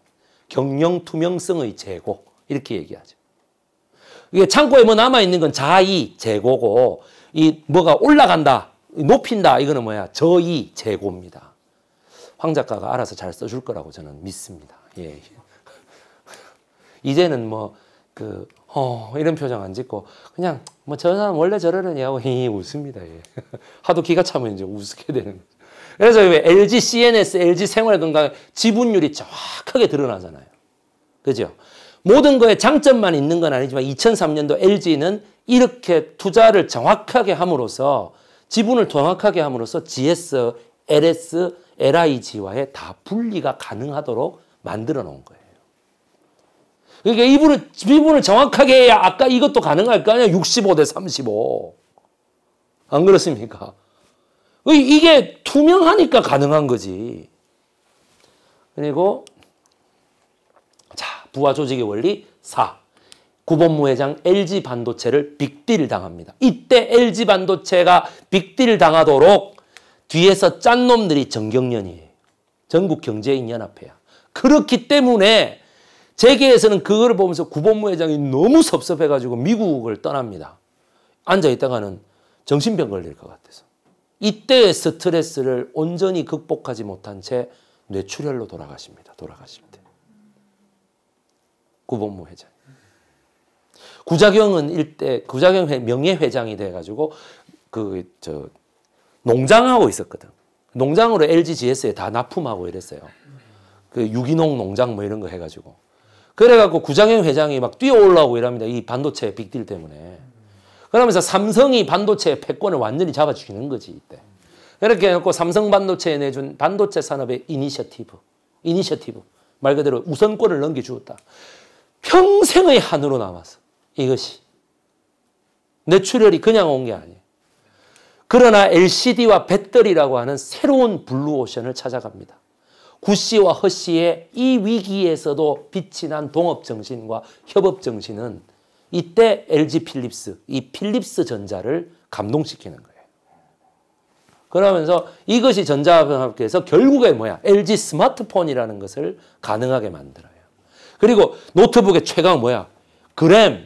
경영 투명성의 제고. 이렇게 얘기하죠. 이게 창고에 뭐 남아 있는 건 자이 재고고 이 뭐가 올라간다 높인다 이거는 뭐야 저이 재고입니다. 황 작가가 알아서 잘 써줄 거라고 저는 믿습니다. 예. 이제는 뭐그 어, 이런 표정 안 짓고 그냥 뭐 저 사람 원래 저러려니 하고 히히 웃습니다. 예. 하도 기가 차면 이제 우게 되는 그래서 왜 LG CNS, LG 생활건강 지분율이 정확하게 드러나잖아요. 그죠? 모든 거에 장점만 있는 건 아니지만 2003년도 LG는 이렇게 투자를 정확하게 함으로써 지분을 정확하게 함으로써 GS, LS, LIG와의 다 분리가 가능하도록 만들어 놓은 거예요. 그러니까 이분을, 지분을 정확하게 해야 아까 이것도 가능할 거 아니야? 65 대 35. 안 그렇습니까? 이게 투명하니까 가능한 거지. 그리고 부하 조직의 원리 4. 구본무 회장 LG 반도체를 빅딜 당합니다. 이때 LG 반도체가 빅딜 당하도록 뒤에서 짠 놈들이 정경련이에요. 전국경제인연합회야. 그렇기 때문에 재계에서는 그걸 보면서 구본무 회장이 너무 섭섭해가지고 미국을 떠납니다. 앉아있다가는 정신병 걸릴 것 같아서. 이때의 스트레스를 온전히 극복하지 못한 채 뇌출혈로 돌아가십니다. 돌아가십니다. 구본무 회장. 구자경은 일대 구자경 명예 회장이 돼가지고 그 저 농장하고 있었거든. 농장으로 LG GS에 다 납품하고 이랬어요. 그 유기농 농장 뭐 이런 거 해가지고. 그래갖고 구자경 회장이 막 뛰어올라오고 이랍니다. 이 반도체 빅딜 때문에. 그러면서 삼성이 반도체 패권을 완전히 잡아 죽는 거지 이때. 그렇게 해놓고 삼성 반도체에 내준 반도체 산업의 이니셔티브, 이니셔티브 말 그대로 우선권을 넘겨주었다. 평생의 한으로 남았어. 이것이. 뇌출혈이 그냥 온 게 아니에요. 그러나 LCD와 배터리라고 하는 새로운 블루오션을 찾아갑니다. 구씨와 허씨의 이 위기에서도 빛이 난 동업정신과 협업정신은 이때 LG 필립스, 이 필립스 전자를 감동시키는 거예요. 그러면서 이것이 전자협회에서 결국에 뭐야? LG 스마트폰이라는 것을 가능하게 만들어요. 그리고 노트북의 최강 뭐야? 그램.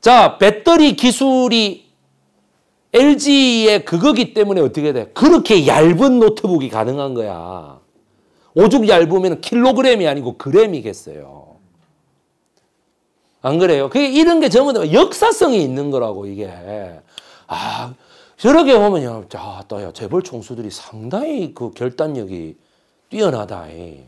자, 배터리 기술이 LG의 그거기 때문에 어떻게 돼? 그렇게 얇은 노트북이 가능한 거야. 오죽 얇으면 킬로그램이 아니고 그램이겠어요. 안 그래요? 그게 이런 게 전부 역사성이 있는 거라고 이게. 아, 저렇게 보면요. 자, 또 재벌 총수들이 상당히 그 결단력이 뛰어나다. 이.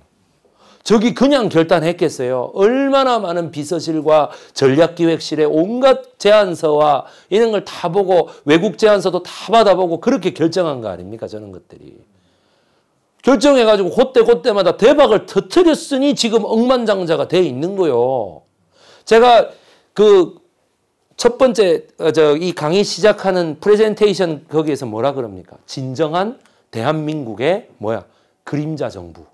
저기 그냥 결단했겠어요. 얼마나 많은 비서실과 전략기획실의 온갖 제안서와 이런 걸 다 보고 외국 제안서도 다 받아보고 그렇게 결정한 거 아닙니까? 저는 것들이. 결정해가지고 그때 그때마다 대박을 터트렸으니 지금 억만장자가 돼 있는 거요. 제가 그 첫 번째 어, 저이 강의 시작하는 프레젠테이션 거기에서 뭐라 그럽니까? 진정한 대한민국의 뭐야? 그림자 정부.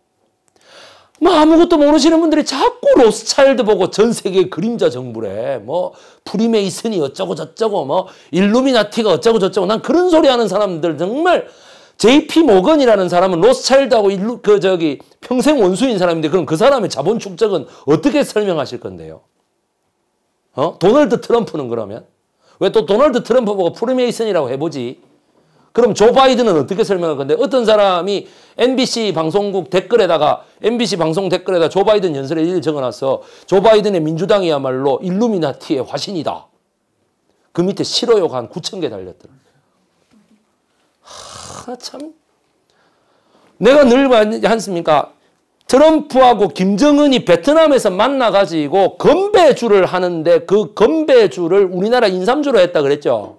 뭐 아무것도 모르시는 분들이 자꾸 로스차일드 보고 전 세계 그림자 정부래. 뭐 프리메이슨이 어쩌고 저쩌고 뭐 일루미나티가 어쩌고 저쩌고 난 그런 소리 하는 사람들 정말 JP 모건이라는 사람은 로스차일드하고 일루 그 저기 평생 원수인 사람인데 그럼 그 사람의 자본 축적은 어떻게 설명하실 건데요? 어? 도널드 트럼프는 그러면 왜 또 도널드 트럼프 보고 프리메이슨이라고 해보지? 그럼 조 바이든은 어떻게 설명할 건데 어떤 사람이 MBC 방송국 댓글에다가 MBC 방송 댓글에다 조 바이든 연설의 일을 적어놨어. 조 바이든의 민주당이야말로 일루미나티의 화신이다. 그 밑에 싫어요가 한 9천 개 달렸더라. 하, 참. 내가 늘 말하지 않습니까? 트럼프하고 김정은이 베트남에서 만나가지고 건배주를 하는데 그 건배주를 우리나라 인삼주로 했다 그랬죠.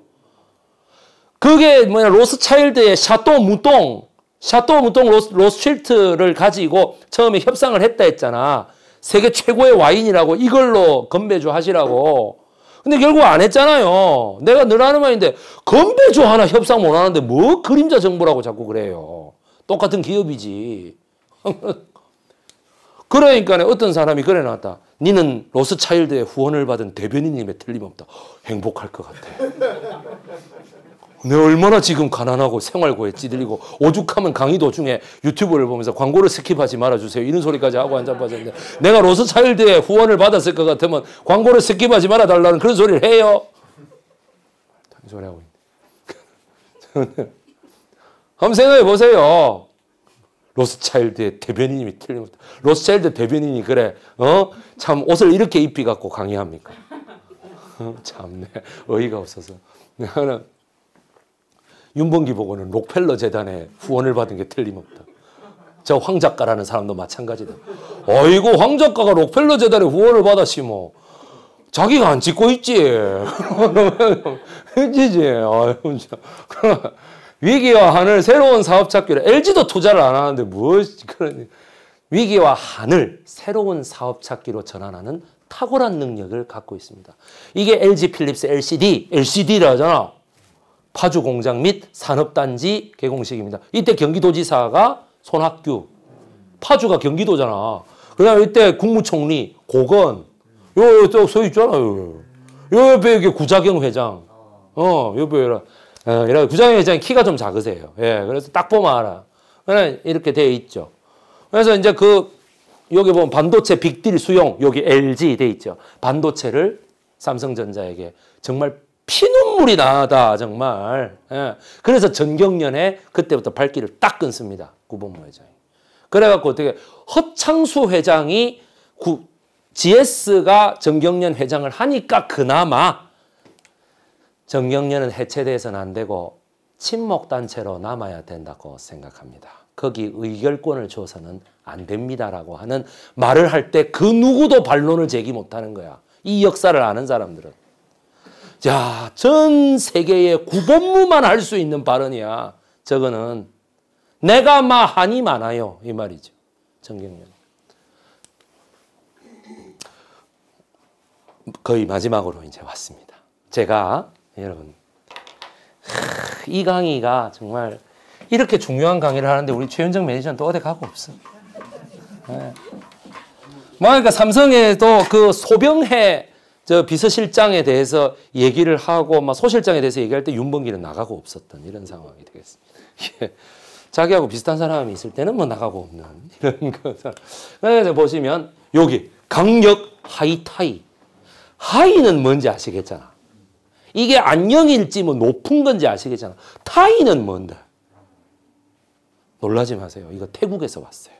그게 뭐냐 로스차일드의 샤또 무동 샤또 무동 로스, 로스트를 가지고 처음에 협상을 했다 했잖아. 세계 최고의 와인이라고 이걸로 건배주 하시라고. 근데 결국 안 했잖아요. 내가 늘 하는 말인데 건배주 하나 협상 못 하는데 뭐 그림자 정보라고 자꾸 그래요. 똑같은 기업이지. 그러니까 어떤 사람이 그래 놨다. 니는 로스차일드의 후원을 받은 대변인님의 틀림없다. 행복할 것 같아. 내 얼마나 지금 가난하고 생활고에 찌들리고 오죽하면 강의 도중에 유튜브를 보면서 광고를 스킵하지 말아주세요. 이런 소리까지 하고 한잔 빠졌는데 내가 로스차일드의 후원을 받았을 것 같으면 광고를 스킵하지 말아달라는 그런 소리를 해요. 소리하고 있는 한번 생각해 보세요. 로스차일드의 대변인이 틀림없다. 로스차일드 대변인이 그래. 어? 참 옷을 이렇게 입히갖고 강의합니까? 어, 참네. 어이가 없어서. 나는 윤봉기 보고는 록펠러 재단의 후원을 받은 게 틀림없다. 저황 작가라는 사람도 마찬가지다. 어이구 황 작가가 록펠러 재단의 후원을 받았시 뭐 자기가 안 짓고 있지. 그지지. 위기와 한을 새로운 사업 찾기로 LG도 투자를 안 하는데 뭐 그런 위기와 한을 새로운 사업 찾기로 전환하는 탁월한 능력을 갖고 있습니다. 이게 LG 필립스 LCD, LCD라 잖아 파주 공장 및 산업단지 개공식입니다. 이때 경기도지사가 손학규, 파주가 경기도잖아. 그다음 이때 국무총리 고건, 요또 서 있잖아요. 요 옆에 이게 구자경 회장, 어 옆에 이런 어, 이런 구자경 회장 키가 좀 작으세요. 예, 그래서 딱 보면 알아. 그냥 이렇게 돼 있죠. 그래서 이제 그 여기 보면 반도체 빅딜 수용 여기 LG 돼 있죠. 반도체를 삼성전자에게 정말 피눈물이 나다 정말. 예. 그래서 전경련에 그때부터 발길을 딱 끊습니다. 구본무 회장이. 그래갖고 어떻게 허창수 회장이 구, GS가 전경련 회장을 하니까 그나마 전경련은 해체돼서는 안 되고 친목단체로 남아야 된다고 생각합니다. 거기 의결권을 줘서는 안 됩니다라고 하는 말을 할 때 그 누구도 반론을 제기 못하는 거야. 이 역사를 아는 사람들은. 자, 전 세계의 구본무만 할 수 있는 발언이야. 저거는 내가 마하니 많아요. 이 말이죠. 정경련. 거의 마지막으로 이제 왔습니다. 제가 여러분 이 강의가 정말 이렇게 중요한 강의를 하는데 우리 최윤정 매니저는 또 어디 가고 없어. 네. 뭐 그러니까 삼성에도 그 소병해 저 비서실장에 대해서 얘기를 하고 막 소실장에 대해서 얘기할 때 윤봉길은 나가고 없었던 이런 상황이 되겠습니다. 예. 자기하고 비슷한 사람이 있을 때는 뭐 나가고 없는 이런 거죠. 보시면 여기 강력 하이타이. 하이는 뭔지 아시겠잖아. 이게 안녕일지 뭐 높은 건지 아시겠잖아. 타이는 뭔데? 놀라지 마세요. 이거 태국에서 왔어요.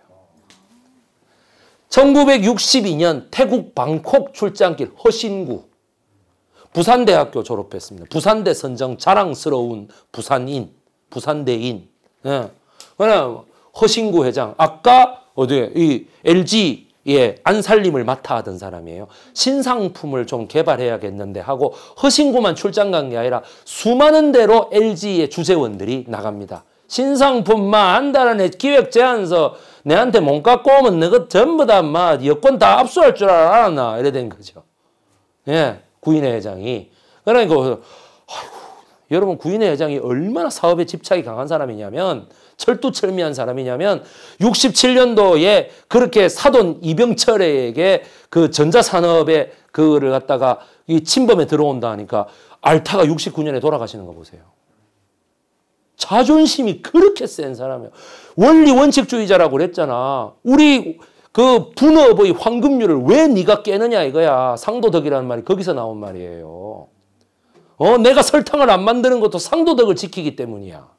1962년 태국 방콕 출장길 허신구 부산대학교 졸업했습니다. 부산대 선정 자랑스러운 부산인, 부산대인. 예. 허신구 회장, 아까 어디 이 LG 예, 안살림을 맡아 하던 사람이에요. 신상품을 좀 개발해야겠는데 하고 허신구만 출장 간 게 아니라 수많은 대로 LG의 주재원들이 나갑니다. 신상품만 한달안 기획 제안서 내한테 몸값고 오면 너가 전부 다막 여권 다 압수할 줄 알았나 이래 된 거죠. 예, 구인회 회장이. 그러니까 아이고, 여러분 구인회 회장이 얼마나 사업에 집착이 강한 사람이냐면 철두철미한 사람이냐면 67년도에 그렇게 사돈 이병철에게 그 전자산업의 그거를 갖다가 이 침범에 들어온다 하니까 알타가 69년에 돌아가시는 거 보세요. 자존심이 그렇게 센 사람이야. 원리 원칙주의자라고 그랬잖아. 우리 그 분업의 황금률을 왜 네가 깨느냐 이거야. 상도덕이라는 말이 거기서 나온 말이에요. 어, 내가 설탕을 안 만드는 것도 상도덕을 지키기 때문이야.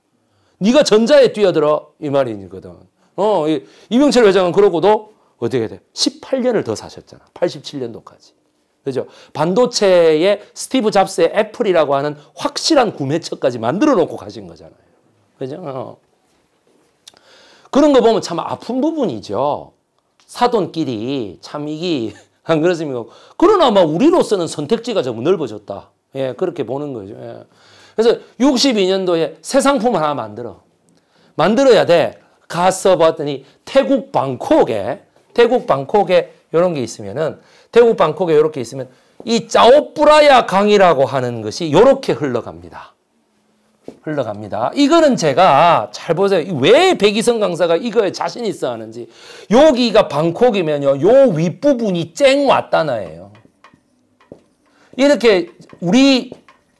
네가 전자에 뛰어들어 이 말이거든. 어, 이, 이명철 회장은 그러고도 어떻게 돼? 18년을 더 사셨잖아. 87년도까지. 그죠? 반도체의 스티브 잡스의 애플이라고 하는 확실한 구매처까지 만들어 놓고 가신 거잖아요. 그죠? 어. 그런 거 보면 참 아픈 부분이죠. 사돈끼리 참 이게 안 그렇습니까? 그러나 막 우리로서는 선택지가 좀 넓어졌다. 예, 그렇게 보는 거죠. 예. 그래서 62년도에 새 상품 하나 만들어. 만들어야 돼. 가서 봤더니 태국 방콕에 태국 방콕에 이런 게 있으면은 태국 방콕에 이렇게 있으면 이 짜오뿌라야 강이라고 하는 것이 이렇게 흘러갑니다. 흘러갑니다. 이거는 제가 잘 보세요. 왜 백이성 강사가 이거에 자신 있어 하는지. 여기가 방콕이면요. 요 윗부분이 쨍 왔다나예요. 이렇게 우리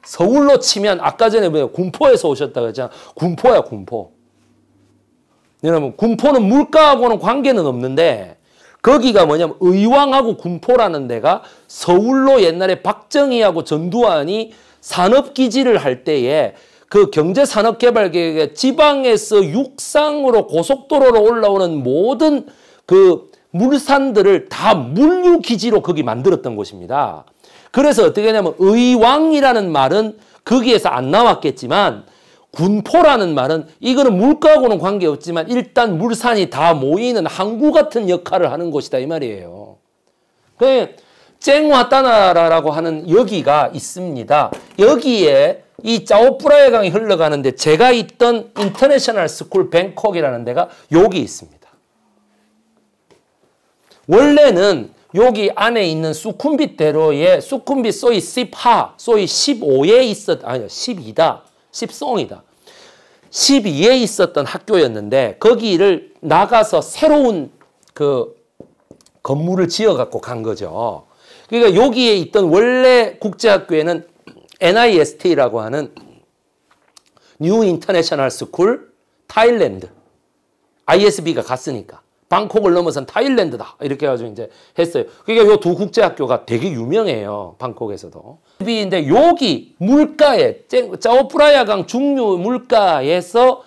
서울로 치면 아까 전에 뭐 군포에서 오셨다고 했잖아. 군포야 군포. 왜냐면 군포는 물가하고는 관계는 없는데 거기가 뭐냐면 의왕하고 군포라는 데가 서울로 옛날에 박정희하고 전두환이 산업기지를 할 때에 그 경제산업개발계획에 지방에서 육상으로 고속도로로 올라오는 모든 그 물산들을 다 물류기지로 거기 만들었던 곳입니다. 그래서 어떻게 하 냐면 의왕이라는 말은 거기에서 안 나왔겠지만 군포라는 말은 이거는 물가하고는 관계없지만 일단 물산이 다 모이는 항구 같은 역할을 하는 곳이다 이 말이에요. 그 쨍화따나라라고 하는 여기가 있습니다. 여기에 이 짜오프라야 강이 흘러가는데 제가 있던 인터내셔널 스쿨 뱅콕이라는 데가 여기 있습니다. 원래는 여기 안에 있는 수쿰비 대로에 수쿰비 소이 10하, 소이 15에 있었, 아니요, 12다. 10송이다. 12에 있었던 학교였는데 거기를 나가서 새로운 그 건물을 지어갖고 간 거죠. 그러니까 여기에 있던 원래 국제학교에는 NIST라고 하는 뉴 인터내셔널 스쿨 타일랜드 ISB가 갔으니까 방콕을 넘어선 타일랜드다 이렇게 해가지고 이제 했어요. 그러니까 요두 국제학교가 되게 유명해요. 방콕에서도. 근데 여기 물가에 짜오프라야강 중류 물가에서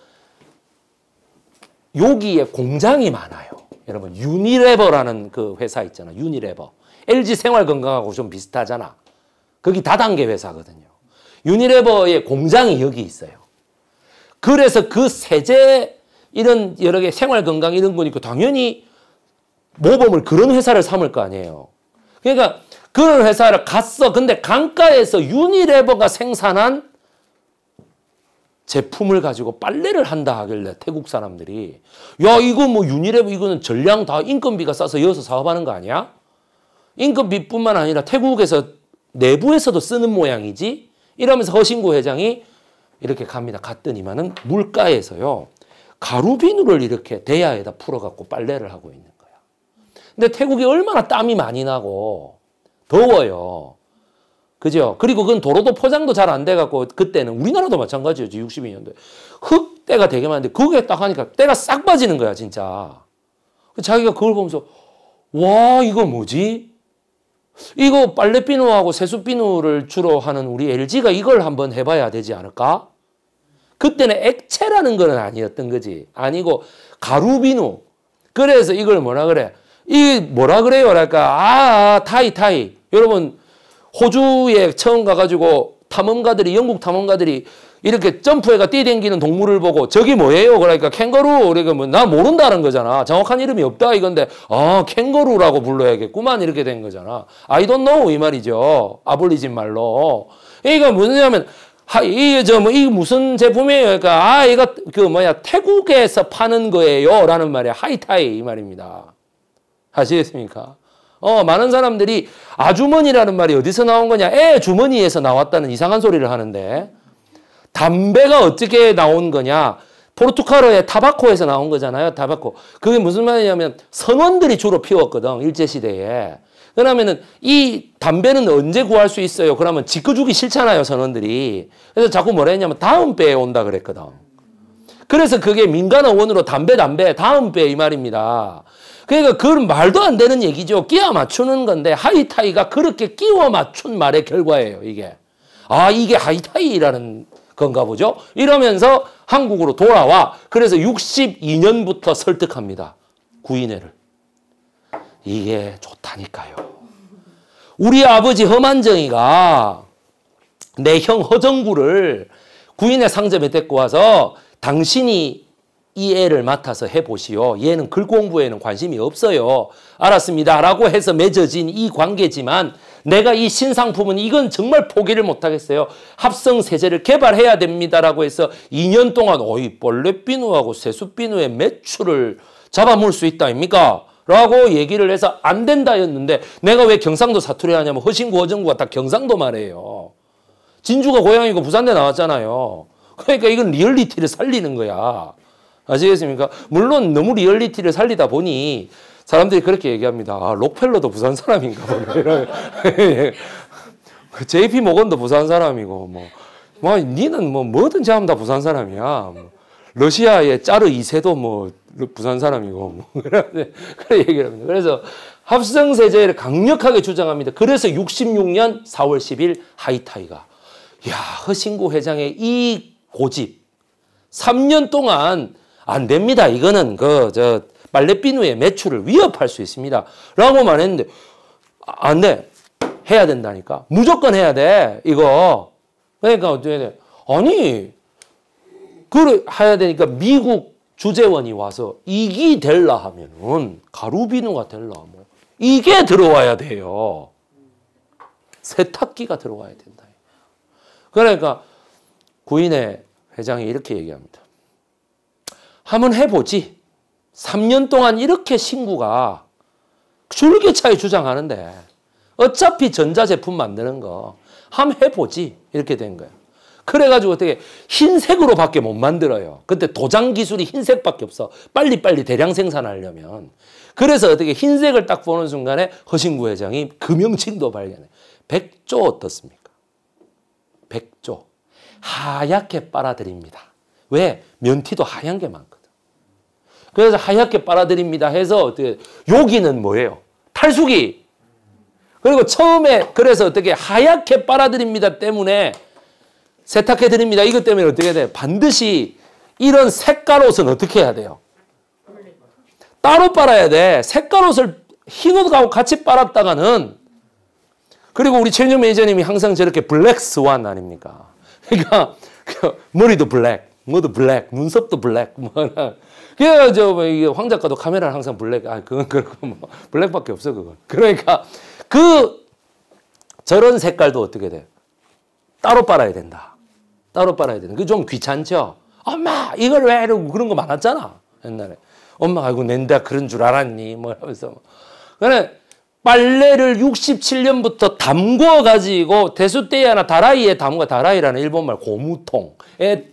여기에 공장이 많아요. 여러분 유니레버라는 그 회사 있잖아. 유니레버. LG 생활건강하고 좀 비슷하잖아. 거기 다단계 회사거든요. 유니레버의 공장이 여기 있어요. 그래서 그 세제 이런 여러 개 생활 건강 이런 거니까 당연히 모범을 그런 회사를 삼을 거 아니에요. 그러니까 그런 회사를 갔어. 근데 강가에서 유니레버가 생산한 제품을 가지고 빨래를 한다 하길래 태국 사람들이 야 이거 뭐 유니레버 이거는 전량 다 인건비가 싸서 여기서 사업하는 거 아니야? 인건비뿐만 아니라 태국에서 내부에서도 쓰는 모양이지 이러면서 허신구 회장이 이렇게 갑니다. 갔더니만은 물가에서요. 가루비누를 이렇게 대야에다 풀어갖고 빨래를 하고 있는 거야. 근데 태국이 얼마나 땀이 많이 나고 더워요. 그죠? 그리고 그건 도로도 포장도 잘 안 돼갖고 그때는 우리나라도 마찬가지였지 62년도에 흙때가 되게 많은데 그게 딱 하니까 때가 싹 빠지는 거야 진짜. 자기가 그걸 보면서 와 이거 뭐지? 이거 빨래비누하고 세수비누를 주로 하는 우리 LG가 이걸 한번 해봐야 되지 않을까? 그때는 액체라는 건 아니었던 거지. 아니고 가루비누. 그래서 이걸 뭐라 그래? 이 뭐라 그래요? 랄까? 그러니까, 아, 타이 타이. 여러분 호주에 처음 가가지고 탐험가들이 영국 탐험가들이 이렇게 점프해가 뛰댕기는 동물을 보고 저기 뭐예요? 그러니까 캥거루. 그러니까 뭐나 모른다는 거잖아. 정확한 이름이 없다 이건데 아 캥거루라고 불러야겠구만 이렇게 된 거잖아. I don't know 이 말이죠. 아볼리진 말로. 이거 뭐냐면 이저 뭐이 뭐, 무슨 제품이에요? 그러니까 아 이거 그 뭐야 태국에서 파는 거예요라는 말이 야 하이타이 이 말입니다. 아시겠습니까? 어, 많은 사람들이 아주머니라는 말이 어디서 나온 거냐? 애 주머니에서 나왔다는 이상한 소리를 하는데 담배가 어떻게 나온 거냐? 포르투갈어의 타바코에서 나온 거잖아요. 타바코. 그게 무슨 말이냐면 선원들이 주로 피웠거든. 일제시대에. 왜냐면은 이 담배는 언제 구할 수 있어요? 그러면 지켜주기 싫잖아요. 선원들이. 그래서 자꾸 뭐라 했냐면 다음 배에 온다 그랬거든. 그래서 그게 민간어원으로 담배 담배 다음 배 이 말입니다. 그러니까 그건 말도 안 되는 얘기죠. 끼워 맞추는 건데 하이타이가 그렇게 끼워 맞춘 말의 결과예요. 이게. 아 이게 하이타이라는 건가 보죠. 이러면서 한국으로 돌아와 그래서 62년부터 설득합니다. 구인회를. 이게 좋다니까요. 우리 아버지 험한정이가 내 형 허정구를 구인의 상점에 데리고 와서 당신이 이 애를 맡아서 해보시오. 얘는 글 공부에는 관심이 없어요. 알았습니다. 라고 해서 맺어진 이 관계지만 내가 이 신상품은 이건 정말 포기를 못하겠어요. 합성 세제를 개발해야 됩니다라고 해서 2년 동안 어이 벌레 비누하고 세수 비누의 매출을 잡아먹을 수 있다 아닙니까? 라고 얘기를 해서 안 된다였는데 내가 왜 경상도 사투리 하냐면 허신구 어정구가 다 경상도 말이에요. 진주가 고향이고 부산대 나왔잖아요. 그러니까 이건 리얼리티를 살리는 거야. 아시겠습니까? 물론 너무 리얼리티를 살리다 보니 사람들이 그렇게 얘기합니다. 아, 록펠러도 부산 사람인가 보네. 뭐 이런. 모건도 부산 사람이고 뭐, 뭐 니는 뭐 뭐든지 하면 다 부산 사람이야. 뭐. 러시아의 짜르 2세도 뭐 부산 사람이고 뭐 그래 얘기를 합니다. 그래서 합성 세제를 강력하게 주장합니다. 그래서 66년 4월 10일 하이타이가 야 허신구 회장의 이 고집 3년 동안 안 됩니다. 이거는 그저 말레비누의 매출을 위협할 수 있습니다. 라고 말했는데 아, 안 돼. 해야 된다니까. 무조건 해야 돼. 이거. 그러니까 어떻게 돼. 아니. 그걸 해야 되니까 미국 주재원이 와서 이기 될라 하면은 가루비누가 될라 하면 이게 들어와야 돼요. 세탁기가 들어와야 된다. 그러니까 구인의 회장이 이렇게 얘기합니다. 한번 해보지. 3년 동안 이렇게 신구가 줄기차게 주장하는데 어차피 전자제품 만드는 거 함 해보지 이렇게 된 거예요. 그래가지고 어떻게 흰색으로 밖에 못 만들어요. 그때 도장 기술이 흰색밖에 없어. 빨리빨리 대량 생산하려면. 그래서 어떻게 흰색을 딱 보는 순간에 허신구 회장이 금융진도 발견해. 백조 어떻습니까? 백조. 하얗게 빨아들입니다. 왜? 면티도 하얀 게 많고. 그래서 하얗게 빨아들입니다 해서 어떻게 여기는 뭐예요? 탈수기. 그리고 처음에 그래서 어떻게 하얗게 빨아들입니다 때문에 세탁해 드립니다. 이것 때문에 어떻게 돼? 반드시 이런 색깔 옷은 어떻게 해야 돼요? 따로 빨아야 돼. 색깔 옷을 흰 옷하고 같이 빨았다가는 그리고 우리 최윤정 매니저님이 항상 저렇게 블랙 스완 아닙니까? 그러니까 머리도 블랙, 뭐도 블랙, 눈썹도 블랙, 뭐 예, 저뭐 이게 황 작가도 카메라를 항상 블랙, 아 그건 그렇고 뭐 블랙밖에 없어 그건. 그러니까 그 저런 색깔도 어떻게 돼? 따로 빨아야 된다. 따로 빨아야 된다. 그 좀 귀찮죠? 엄마 이걸 왜 이러고 그런 거 많았잖아 옛날에. 엄마가 이거 낸다 그런 줄 알았니? 뭐 하면서. 그래 빨래를 67년부터 담궈 가지고 대수대에 하나 다라이에 담궈 다라이라는 일본말 고무통에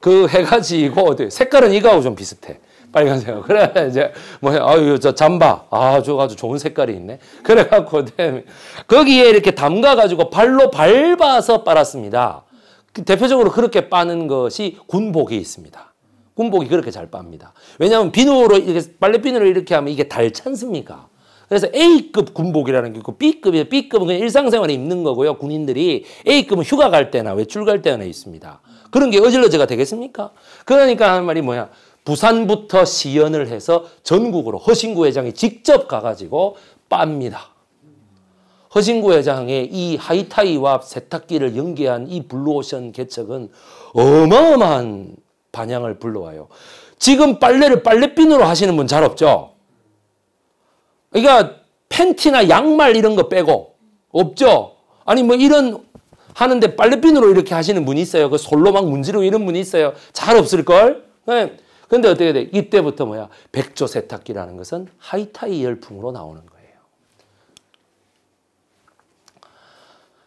그 해가지고 색깔은 이거하고 좀 비슷해. 빨리 가세요. 그래 이제 뭐야 아유 저 잠바 아주 아주 좋은 색깔이 있네. 그래갖고 네, 거기에 이렇게 담가 가지고 발로 밟아서 빨았습니다. 그 대표적으로 그렇게 빠는 것이 군복이 있습니다. 군복이 그렇게 잘 빱니다. 왜냐하면 비누로 이렇게 빨래비누로 이렇게 하면 이게 달찬습니까 그래서 A급 군복이라는 게 있고 B급이에요. B급은 그냥 일상생활에 입는 거고요. 군인들이 A급은 휴가 갈 때나 외출 갈 때나 있습니다. 그런 게 어질러제가 되겠습니까? 그러니까 하는 말이 뭐야. 부산부터 시연을 해서 전국으로 허신구 회장이 직접 가가지고 빱니다. 허신구 회장의 이 하이타이와 세탁기를 연계한 이 블루오션 개척은 어마어마한 반향을 불러와요. 지금 빨래를 빨래핀으로 하시는 분 잘 없죠? 그러니까 팬티나 양말 이런 거 빼고 없죠? 아니 뭐 이런 하는데 빨래핀으로 이렇게 하시는 분이 있어요. 그 솔로 막 문지르고 이런 분이 있어요. 잘 없을걸? 네. 근데 어떻게 돼? 이때부터 뭐야? 백조 세탁기라는 것은 하이타이 열풍으로 나오는 거예요.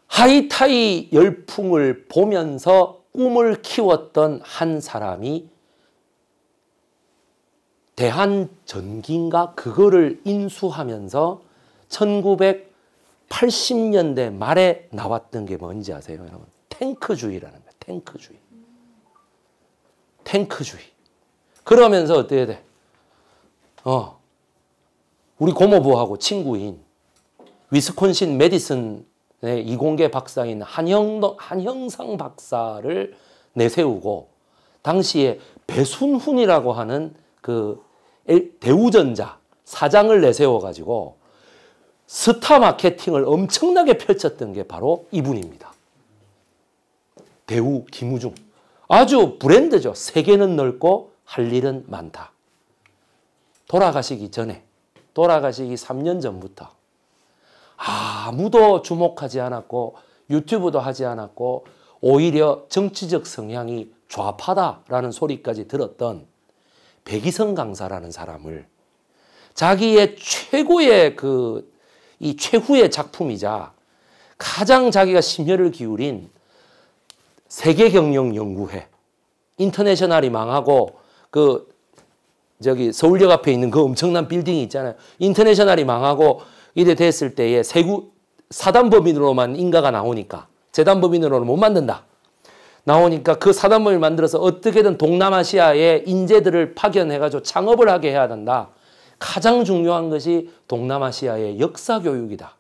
하이타이 열풍을 보면서 꿈을 키웠던 한 사람이 대한전기인가 그거를 인수하면서 1980년대 말에 나왔던 게 뭔지 아세요, 여러분? 탱크주의라는 거예요. 탱크주의. 탱크주의. 그러면서 어때야 돼? 어. 우리 고모부하고 친구인 위스콘신 메디슨의 이공계 박사인 한형, 한형상 박사를 내세우고 당시에 배순훈이라고 하는 그 대우전자 사장을 내세워가지고 스타 마케팅을 엄청나게 펼쳤던 게 바로 이분입니다. 대우 김우중. 아주 브랜드죠. 세계는 넓고 할 일은 많다. 돌아가시기 전에, 돌아가시기 3년 전부터 아무도 주목하지 않았고 유튜브도 하지 않았고 오히려 정치적 성향이 좌파다라는 소리까지 들었던 백이성 강사라는 사람을 자기의 최고의 그 이 최후의 작품이자 가장 자기가 심혈을 기울인 세계경영연구회 인터내셔널이 망하고 그 저기 서울역 앞에 있는 그 엄청난 빌딩이 있잖아요. 인터내셔널이 망하고 이래 됐을 때에 세구 사단법인으로만 인가가 나오니까 재단법인으로는 못 만든다. 나오니까 그사단법을 만들어서 어떻게든 동남아시아의 인재들을 파견해가지고 창업을 하게 해야 된다. 가장 중요한 것이 동남아시아의 역사 교육이다.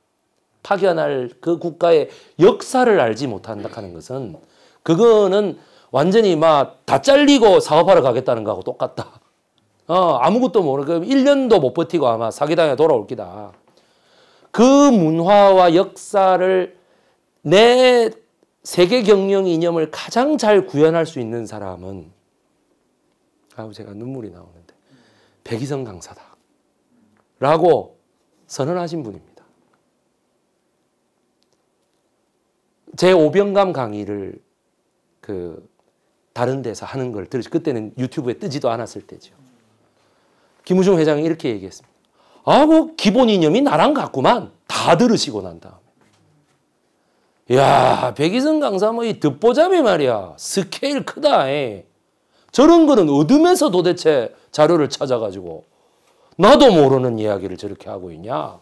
파견할 그 국가의 역사를 알지 못한다 하는 것은 그거는 완전히 막 다 잘리고 사업하러 가겠다는 거하고 똑같다. 어, 아무것도 모르고 1년도 못 버티고 아마 사기당해 돌아올 기다. 그 문화와 역사를 내 세계 경영 이념을 가장 잘 구현할 수 있는 사람은 아우 제가 눈물이 나오는데 백이성 강사다 라고 선언하신 분입니다. 제 오병감 강의를 그 다른 데서 하는 걸 들으시 고 그때는 유튜브에 뜨지도 않았을 때죠. 김우중 회장이 이렇게 얘기했습니다. 아, 뭐 기본 이념이 나랑 같구만. 다 들으시고 난 다음에. 야, 백이성 강사 뭐이 듣보잡이 말이야. 스케일 크다. 에. 저런 거는 어둠에서 도대체 자료를 찾아가지고 나도 모르는 이야기를 저렇게 하고 있냐?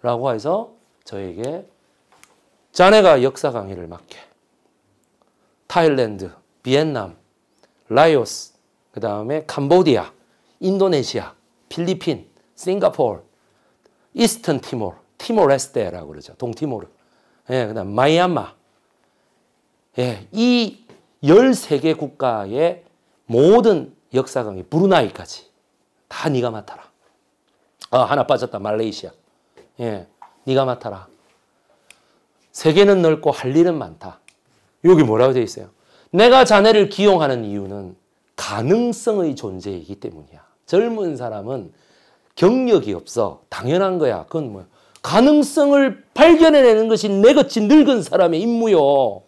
라고 해서 저에게 자네가 역사 강의를 맡게. 타일랜드 비엔남, 라이오스, 그 다음에 캄보디아, 인도네시아, 필리핀, 싱가포르, 이스턴 티모르, 티모레스테라고 그러죠. 동티모르. 예, 그 다음 마이야마 예, 이 13개 국가의 모든 역사 강의, 브루나이까지 다 네가 맡아라. 아, 하나 빠졌다. 말레이시아. 예, 네가 맡아라. 세계는 넓고 할 일은 많다. 여기 뭐라고 되어 있어요? 내가 자네를 기용하는 이유는 가능성의 존재이기 때문이야. 젊은 사람은 경력이 없어. 당연한 거야. 그건 뭐 가능성을 발견해내는 것이 내같이 늙은 사람의 임무요.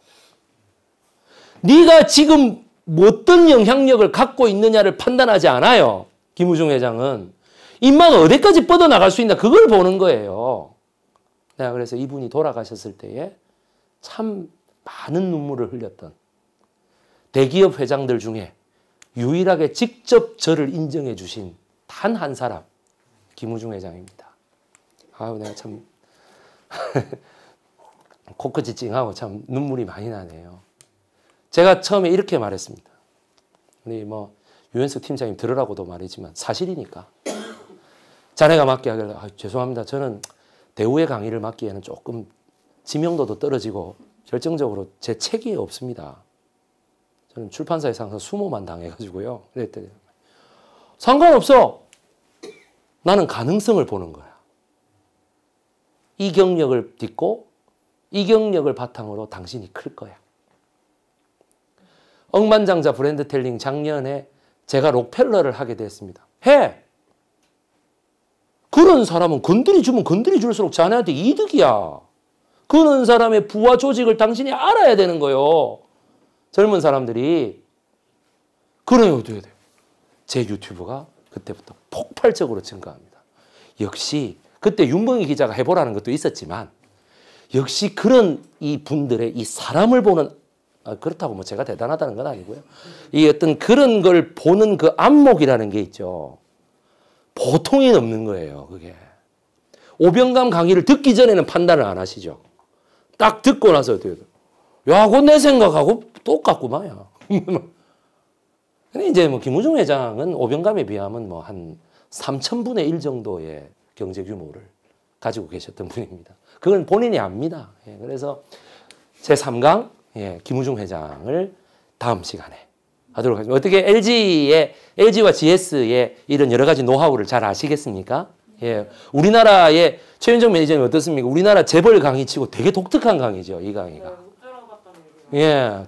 네가 지금 어떤 영향력을 갖고 있느냐를 판단하지 않아요. 김우중 회장은. 인마가 어디까지 뻗어나갈 수 있나 그걸 보는 거예요. 내가 그래서 이분이 돌아가셨을 때에 참 많은 눈물을 흘렸던 대기업 회장들 중에 유일하게 직접 저를 인정해 주신 단 한 사람 김우중 회장입니다. 아유 내가 참 코끝이 찡하고 참 눈물이 많이 나네요. 제가 처음에 이렇게 말했습니다. 우리 뭐 유현수 팀장님 들으라고도 말이지만 사실이니까 자네가 맡게 하길래 아, 죄송합니다. 저는 대우의 강의를 맡기에는 조금 지명도도 떨어지고 결정적으로 제체계 없습니다. 저는 출판사에서 항상 수모만 당해가지고요. 그랬더니 상관없어. 나는 가능성을 보는 거야. 이 경력을 딛고 이 경력을 바탕으로 당신이 클 거야. 억만장자 브랜드텔링 작년에 제가 록펠러를 하게 됐습니다. 해! 그런 사람은 건드리주면 건드리줄수록 자네한테 이득이야. 그런 사람의 부하 조직을 당신이 알아야 되는 거요. 젊은 사람들이 그러면 어떻게 돼요? 제 유튜브가 그때부터 폭발적으로 증가합니다. 역시 그때 윤봉희 기자가 해보라는 것도 있었지만 역시 그런 이 분들의 이 사람을 보는 아, 그렇다고 뭐 제가 대단하다는 건 아니고요. 이 어떤 그런 걸 보는 그 안목이라는 게 있죠. 보통이 넘는 거예요. 그게 오병감 강의를 듣기 전에는 판단을 안 하시죠. 딱 듣고 나서 어떻게 돼요? 야고 내 생각하고 똑같구만야. 근데 이제 뭐 김우중 회장은 오병감에 비하면 뭐한 3천분의 1 정도의 경제 규모를 가지고 계셨던 분입니다. 그건 본인이 압니다. 예, 그래서 제3강 예, 김우중 회장을 다음 시간에 하도록 하겠습니다. 어떻게 LG의 LG와 GS의 이런 여러 가지 노하우를 잘 아시겠습니까? 예, 우리나라의 최윤정 매니저님 어떻습니까? 우리나라 재벌 강의치고 되게 독특한 강의죠, 이 강의가. 예.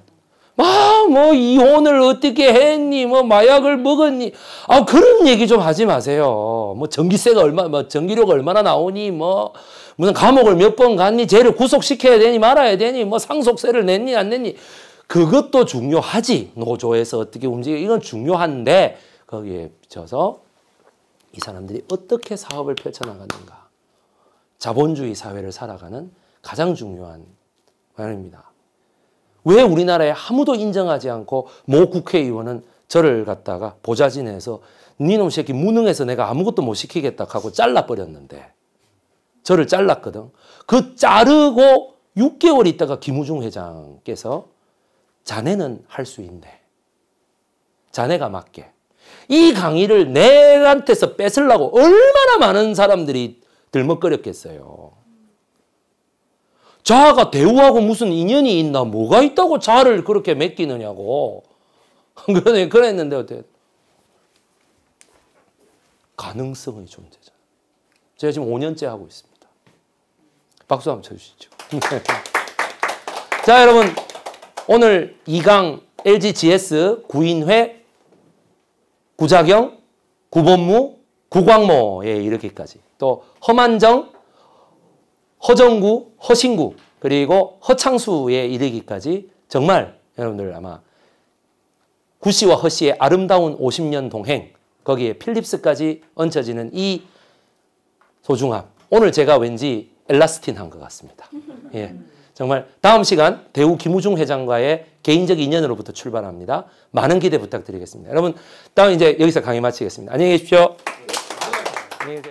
아, 뭐, 이혼을 어떻게 했니? 뭐, 마약을 먹었니? 아, 그런 얘기 좀 하지 마세요. 뭐, 전기세가 얼마, 뭐, 전기료가 얼마나 나오니? 뭐, 무슨 감옥을 몇 번 갔니? 죄를 구속시켜야 되니? 말아야 되니? 뭐, 상속세를 냈니? 안 냈니? 그것도 중요하지. 노조에서 어떻게 움직여. 이건 중요한데, 거기에 비춰서 이 사람들이 어떻게 사업을 펼쳐나가는가. 자본주의 사회를 살아가는 가장 중요한 마입니다 왜 우리나라에 아무도 인정하지 않고 모 국회의원은 저를 갖다가 보좌진에서 니놈 새끼 무능해서 내가 아무것도 못 시키겠다 하고 잘라버렸는데 저를 잘랐거든. 그 자르고 6개월 있다가 김우중 회장께서 자네는 할 수 있네. 자네가 맞게. 이 강의를 내한테서 뺏으려고 얼마나 많은 사람들이 들먹거렸겠어요. 자아가 대우하고 무슨 인연이 있나 뭐가 있다고 자아를 그렇게 맡기느냐고 그러네 그랬는데 어때 가능성의 존재잖아 제가 지금 5년째 하고 있습니다 박수 한번 쳐주시죠 자 여러분 오늘 2강 LGGS 구인회 구자경 구본무 구광모 예 이렇게까지 또 험한정 허정구, 허신구 그리고 허창수에 이르기까지 정말 여러분들 아마 구씨와 허씨의 아름다운 50년 동행 거기에 필립스까지 얹혀지는 이 소중함 오늘 제가 왠지 엘라스틴한 것 같습니다. 예. 정말 다음 시간 대우 김우중 회장과의 개인적 인연으로부터 출발합니다. 많은 기대 부탁드리겠습니다. 여러분, 다음 이제 여기서 강의 마치겠습니다. 안녕히 계십시오. 네. 안녕히 계세요.